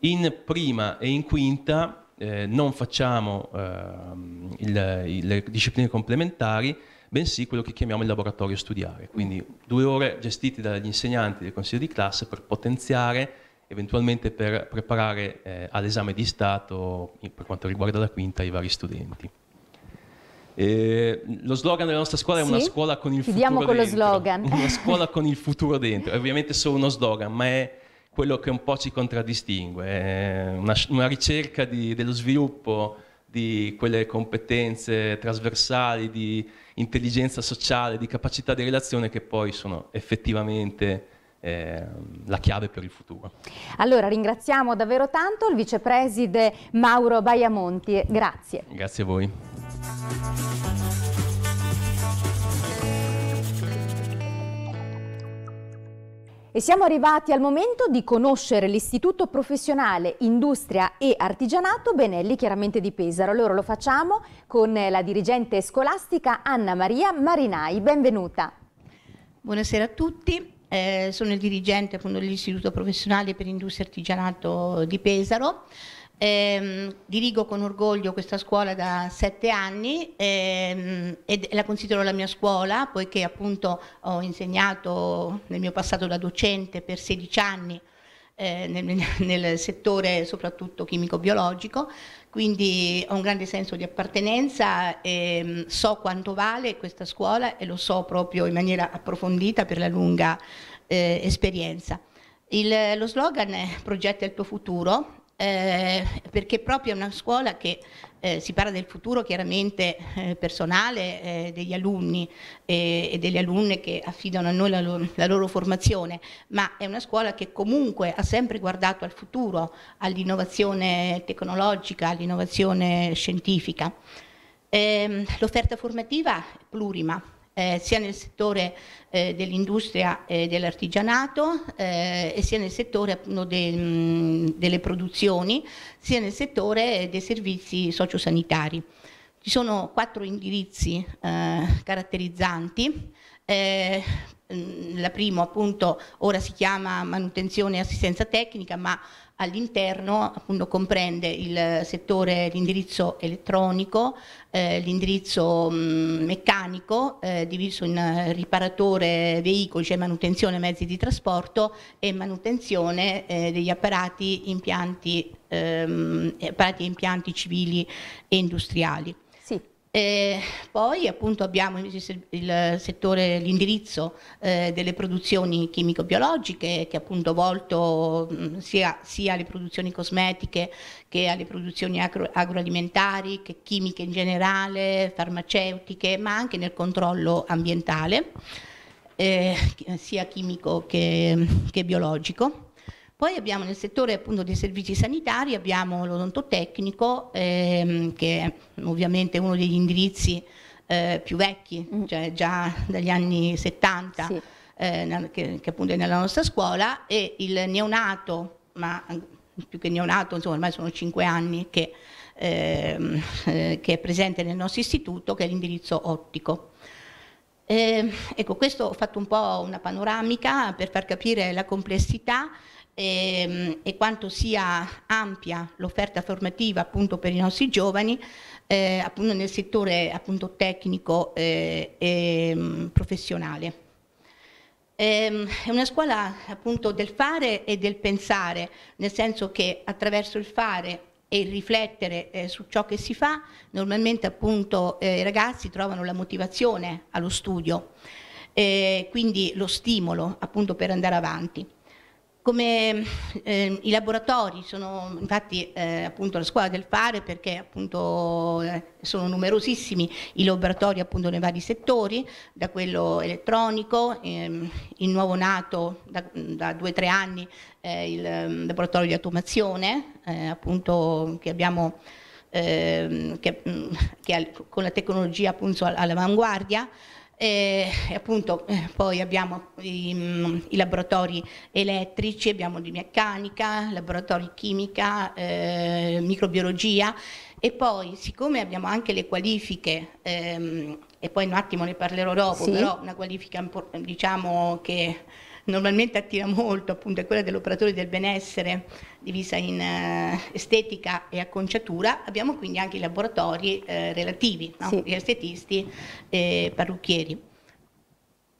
In prima e in quinta eh, non facciamo eh, il, il, le discipline complementari, bensì quello che chiamiamo il laboratorio studiare, quindi due ore gestite dagli insegnanti del consiglio di classe per potenziare, eventualmente per preparare eh, all'esame di Stato per quanto riguarda la quinta i vari studenti. Eh, lo slogan della nostra scuola è sì? una scuola con il Chiudiamo futuro dentro. con lo slogan. Una scuola con il futuro dentro. È ovviamente solo uno slogan, ma è quello che un po' ci contraddistingue. È una, una ricerca di, dello sviluppo di quelle competenze trasversali, di intelligenza sociale, di capacità di relazione che poi sono effettivamente ehm, la chiave per il futuro. Allora ringraziamo davvero tanto il vicepreside Mauro Baiamonti, grazie. Grazie a voi. E siamo arrivati al momento di conoscere l'Istituto Professionale Industria e Artigianato Benelli, chiaramente di Pesaro. Allora lo facciamo con la dirigente scolastica Anna Maria Marinai. Benvenuta. Buonasera a tutti, eh, sono il dirigente appunto, dell'Istituto Professionale per Industria e Artigianato di Pesaro. Ehm, dirigo con orgoglio questa scuola da sette anni ehm, e la considero la mia scuola poiché appunto ho insegnato nel mio passato da docente per 16 anni eh, nel, nel, settore soprattutto chimico-biologico, quindi ho un grande senso di appartenenza, ehm, so quanto vale questa scuola e lo so proprio in maniera approfondita per la lunga eh, esperienza. Il, lo slogan è Progetta il tuo futuro, eh, perché proprio è una scuola che eh, si parla del futuro chiaramente eh, personale eh, degli alunni eh, e delle alunne che affidano a noi la loro, la loro formazione, ma è una scuola che comunque ha sempre guardato al futuro, all'innovazione tecnologica, all'innovazione scientifica. Ehm, l'offerta formativa è plurima, eh, sia nel settore eh, dell'industria e dell'artigianato eh, e sia nel settore appunto, de, mh, mm, delle produzioni, sia nel settore dei servizi sociosanitari. Ci sono quattro indirizzi eh, caratterizzanti. Eh, mm, la prima appunto ora si chiama manutenzione e assistenza tecnica, ma all'interno appunto comprende il settore l'indirizzo elettronico, eh, l'indirizzo meccanico eh, diviso in eh, riparatore veicoli, cioè manutenzione mezzi di trasporto e manutenzione eh, degli apparati, impianti, ehm, apparati e impianti civili e industriali. E poi appunto abbiamo il settore, l'indirizzo eh, delle produzioni chimico-biologiche che è appunto volto mh, mm, sia, sia, alle produzioni cosmetiche che alle produzioni agro, agroalimentari, che chimiche in generale, farmaceutiche, ma anche nel controllo ambientale, eh, sia chimico che, che biologico. Poi abbiamo nel settore appunto dei servizi sanitari, abbiamo l'odontotecnico, ehm, che è ovviamente uno degli indirizzi eh, più vecchi, mm. cioè già dagli anni 70, sì. eh, che, che, appunto è nella nostra scuola, e il neonato, ma più che neonato, insomma ormai sono 5 anni che, ehm, eh, che è presente nel nostro istituto, che è l'indirizzo ottico. Eh, ecco, questo ho fatto un po' una panoramica per far capire la complessità e, ehm, e quanto sia ampia l'offerta formativa appunto per i nostri giovani eh, appunto nel settore appunto tecnico eh, e mm, professionale. Ehm, è una scuola appunto del fare e del pensare, nel senso che attraverso il fare e il riflettere eh, su ciò che si fa, normalmente appunto eh, i ragazzi trovano la motivazione allo studio, eh, quindi lo stimolo appunto per andare avanti. Come eh, i laboratori sono infatti eh, appunto la scuola del fare perché appunto eh, sono numerosissimi i laboratori appunto nei vari settori, da quello elettronico, ehm, il nuovo nato da, da due o tre anni eh, il ehm, laboratorio di automazione eh, appunto che abbiamo ehm, che, mm, che, con la tecnologia appunto all'avanguardia e, appunto eh, poi abbiamo i, mm, i, laboratori elettrici, abbiamo di meccanica, laboratori chimica, eh, microbiologia e poi siccome abbiamo anche le qualifiche ehm, e poi un attimo ne parlerò dopo, sì. però una qualifica diciamo che normalmente attiva molto appunto è quella dell'operatore del benessere divisa in eh, estetica e acconciatura, abbiamo quindi anche i laboratori eh, relativi, no? sì. gli estetisti e parrucchieri.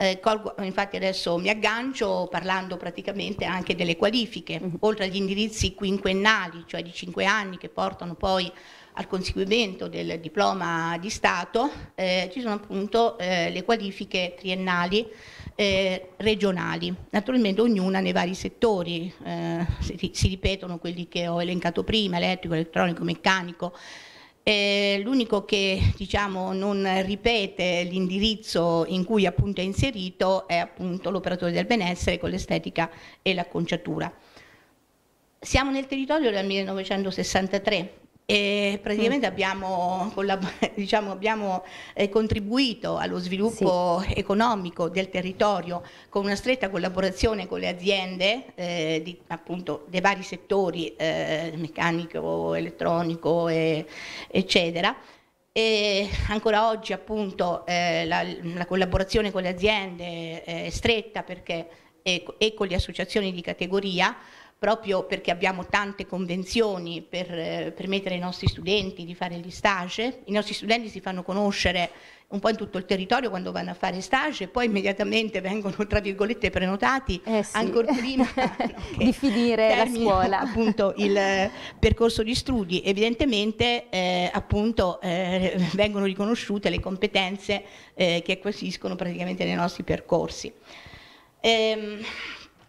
Eh, colgo, infatti adesso mi aggancio parlando praticamente anche delle qualifiche, mm-hmm. oltre agli indirizzi quinquennali, cioè di cinque anni che portano poi al conseguimento del diploma di Stato, eh, ci sono appunto eh, le qualifiche triennali eh, regionali, naturalmente ognuna nei vari settori, eh, si, ripetono quelli che ho elencato prima, elettrico, elettronico, meccanico, eh, l'unico che diciamo, non ripete l'indirizzo in cui appunto, è inserito è appunto, l'operatore del benessere con l'estetica e l'acconciatura. Siamo nel territorio del 1963, e praticamente abbiamo, diciamo, abbiamo eh, contribuito allo sviluppo sì. economico del territorio con una stretta collaborazione con le aziende eh, di, appunto, dei vari settori, eh, meccanico, elettronico, e, eccetera. E ancora oggi appunto eh, la, la, collaborazione con le aziende eh, è stretta perché, e, e con le associazioni di categoria proprio perché abbiamo tante convenzioni per eh, permettere ai nostri studenti di fare gli stage, i nostri studenti si fanno conoscere un po' in tutto il territorio quando vanno a fare stage e poi immediatamente vengono tra virgolette prenotati eh sì. ancora prima no, di finire la scuola appunto il eh, percorso di studi evidentemente eh, appunto eh, vengono riconosciute le competenze eh, che acquisiscono praticamente nei nostri percorsi ehm,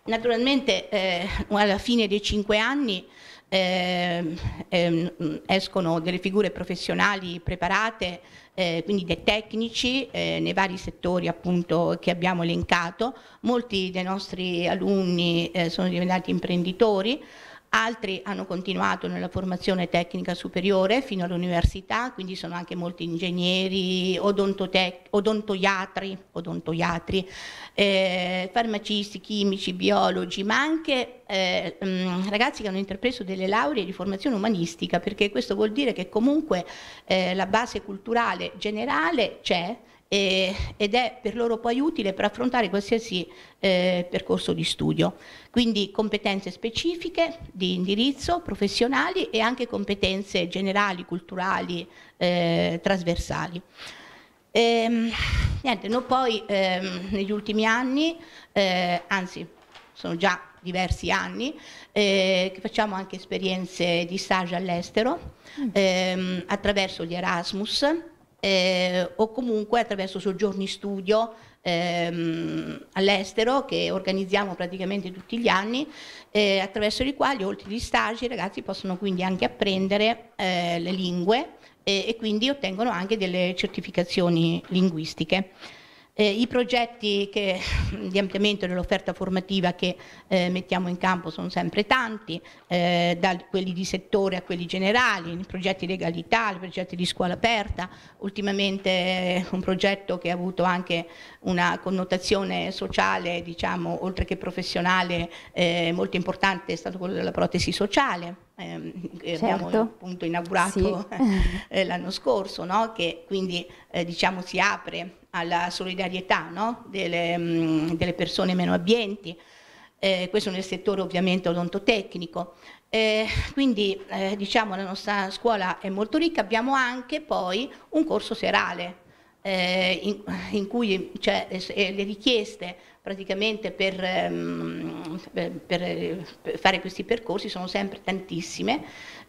Naturalmente eh, alla fine dei cinque anni eh, ehm, escono delle figure professionali preparate, eh, quindi dei tecnici eh, nei vari settori appunto che abbiamo elencato. Molti dei nostri alunni eh, sono diventati imprenditori, Altri hanno continuato nella formazione tecnica superiore fino all'università, quindi sono anche molti ingegneri, odontoiatri, odontoiatri eh, farmacisti, chimici, biologi, ma anche eh, mm, ragazzi che hanno intrapreso delle lauree di formazione umanistica, perché questo vuol dire che comunque eh, la base culturale generale c'è, e, ed è per loro poi utile per affrontare qualsiasi eh, percorso di studio. Quindi competenze specifiche di indirizzo, professionali e anche competenze generali, culturali, eh, trasversali. E, ehm, niente, noi poi ehm, negli ultimi anni, eh, anzi sono già diversi anni, eh, che facciamo anche esperienze di stage all'estero mm. ehm, attraverso gli Erasmus eh, o comunque attraverso soggiorni studio ehm, all'estero che organizziamo praticamente tutti gli anni, eh, attraverso i quali oltre agli stagi i ragazzi possono quindi anche apprendere eh, le lingue e quindi ottengono anche delle certificazioni linguistiche. Eh, I progetti che, mm, di ampliamento dell'offerta formativa che eh, mettiamo in campo sono sempre tanti, eh, da quelli di settore a quelli generali, i progetti legalità, i progetti di scuola aperta, ultimamente eh, un progetto che ha avuto anche una connotazione sociale, diciamo, oltre che professionale, eh, molto importante è stato quello della protesi sociale. Eh, certo. abbiamo appunto inaugurato sì. Eh, l'anno scorso, no? che quindi eh, diciamo si apre alla solidarietà no? delle, mm, delle, persone meno abbienti, eh, questo nel settore ovviamente odontotecnico. Eh, quindi eh, diciamo la nostra scuola è molto ricca, abbiamo anche poi un corso serale eh, in, in, cui cioè, eh, eh, le richieste praticamente ehm, per, per, per, fare questi percorsi sono sempre tantissime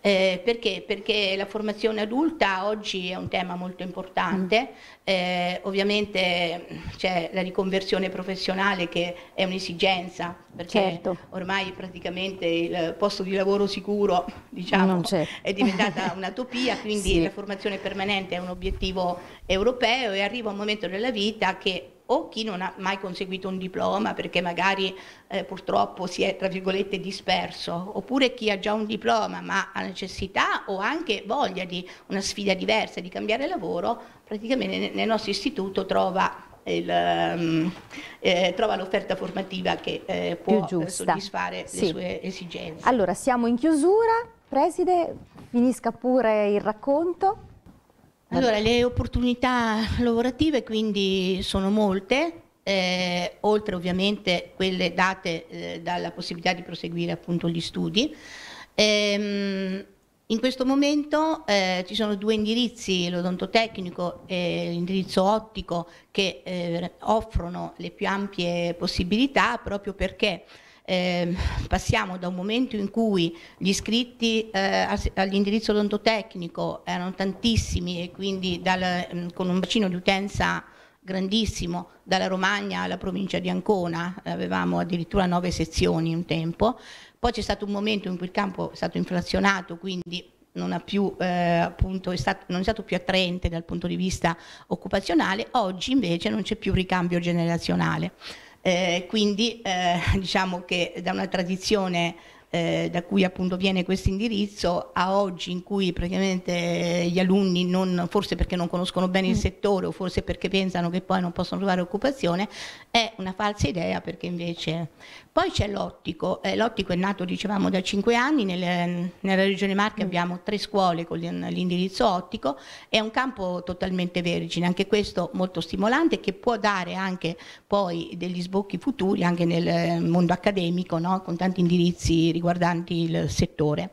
eh, perché? Perché la formazione adulta oggi è un tema molto importante, mm. eh, ovviamente c'è la riconversione professionale che è un'esigenza, perché certo. ormai praticamente il posto di lavoro sicuro diciamo, è diventata un'utopia, quindi sì. la formazione permanente è un obiettivo europeo e arriva un momento della vita che o chi non ha mai conseguito un diploma perché magari eh, purtroppo si è tra virgolette disperso, oppure chi ha già un diploma ma ha necessità o anche voglia di una sfida diversa, di cambiare lavoro, praticamente nel nostro istituto trova il, um, eh, trova l'offerta formativa che eh, può soddisfare sì. le sue esigenze. Allora, siamo in chiusura. Preside, finisca pure il racconto. Allora, le opportunità lavorative quindi sono molte, eh, oltre ovviamente quelle date eh, dalla possibilità di proseguire appunto gli studi. Ehm, in questo momento eh, ci sono due indirizzi, l'odontotecnico e l'indirizzo ottico, che eh, offrono le più ampie possibilità proprio perché eh, passiamo da un momento in cui gli iscritti eh, all'indirizzo odontotecnico erano tantissimi e quindi dal, mm, con un bacino di utenza grandissimo, dalla Romagna alla provincia di Ancona, avevamo addirittura nove sezioni un tempo, poi c'è stato un momento in cui il campo è stato inflazionato, quindi non, più, eh, appunto, è stato, non, è stato, più attraente dal punto di vista occupazionale, oggi invece non c'è più ricambio generazionale. Eh, quindi eh, diciamo che da una tradizione eh, da cui appunto viene questo indirizzo a oggi in cui praticamente eh, gli alunni non, forse perché non conoscono bene il mm. settore o forse perché pensano che poi non possono trovare occupazione è una falsa idea perché invece poi c'è l'ottico eh, l'ottico è nato dicevamo da 5 anni nelle, ehm, nella regione Marche mm. abbiamo tre scuole con l'indirizzo ottico è un campo totalmente vergine anche questo molto stimolante che può dare anche poi degli sbocchi futuri anche nel eh, mondo accademico no? con tanti indirizzi riguardanti il settore.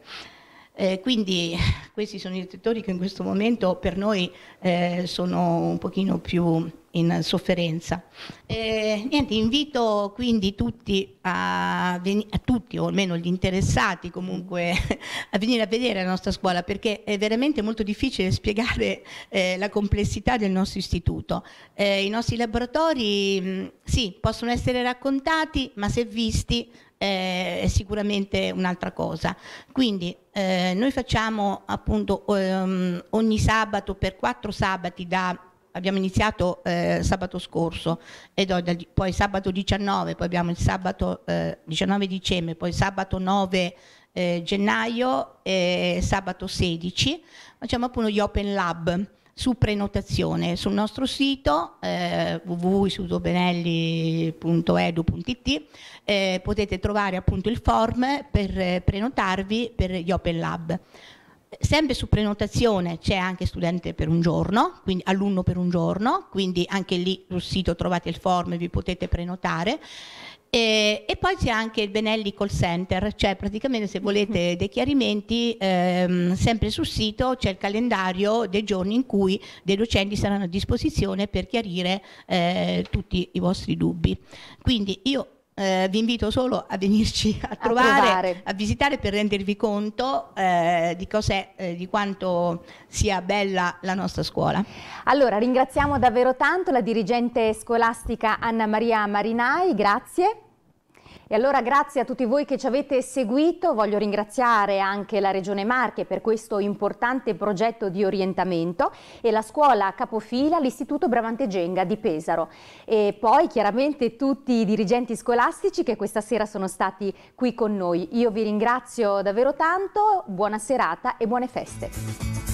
Eh, quindi questi sono i settori che in questo momento per noi eh, sono un pochino più in sofferenza. Eh, niente, invito quindi tutti, a, veni- a tutti, o almeno gli interessati comunque, a venire a vedere la nostra scuola perché è veramente molto difficile spiegare eh, la complessità del nostro istituto. Eh, I nostri laboratori mh, mm, sì, possono essere raccontati, ma se visti eh, è sicuramente un'altra cosa. Quindi eh, noi facciamo appunto ehm, ogni sabato per quattro sabati da abbiamo iniziato eh, sabato scorso ed poi sabato 19, poi abbiamo il sabato eh, 19 dicembre, poi sabato 9 eh, gennaio e sabato 16, facciamo appunto gli open lab su prenotazione sul nostro sito eh, www.sudobenelli.edu.it eh, potete trovare appunto il form per prenotarvi per gli Open Lab. Sempre su prenotazione c'è anche studente per un giorno, quindi alunno per un giorno, quindi anche lì sul sito trovate il form e vi potete prenotare. E, e, poi c'è anche il Benelli Call Center, cioè praticamente se volete mhm. dei chiarimenti, ehm, sempre sul sito c'è il calendario dei giorni in cui dei docenti saranno a disposizione per chiarire eh, tutti i vostri dubbi. Quindi io eh, vi invito solo a venirci a, a trovare, provare. a visitare per rendervi conto eh, di, eh, di quanto sia bella la nostra scuola. Allora, ringraziamo davvero tanto la dirigente scolastica Anna Maria Marinai, grazie. E allora grazie a tutti voi che ci avete seguito, voglio ringraziare anche la Regione Marche per questo importante progetto di orientamento e la scuola capofila, l'Istituto Bravante Genga di Pesaro. E poi chiaramente tutti i dirigenti scolastici che questa sera sono stati qui con noi. Io vi ringrazio davvero tanto, buona serata e buone feste.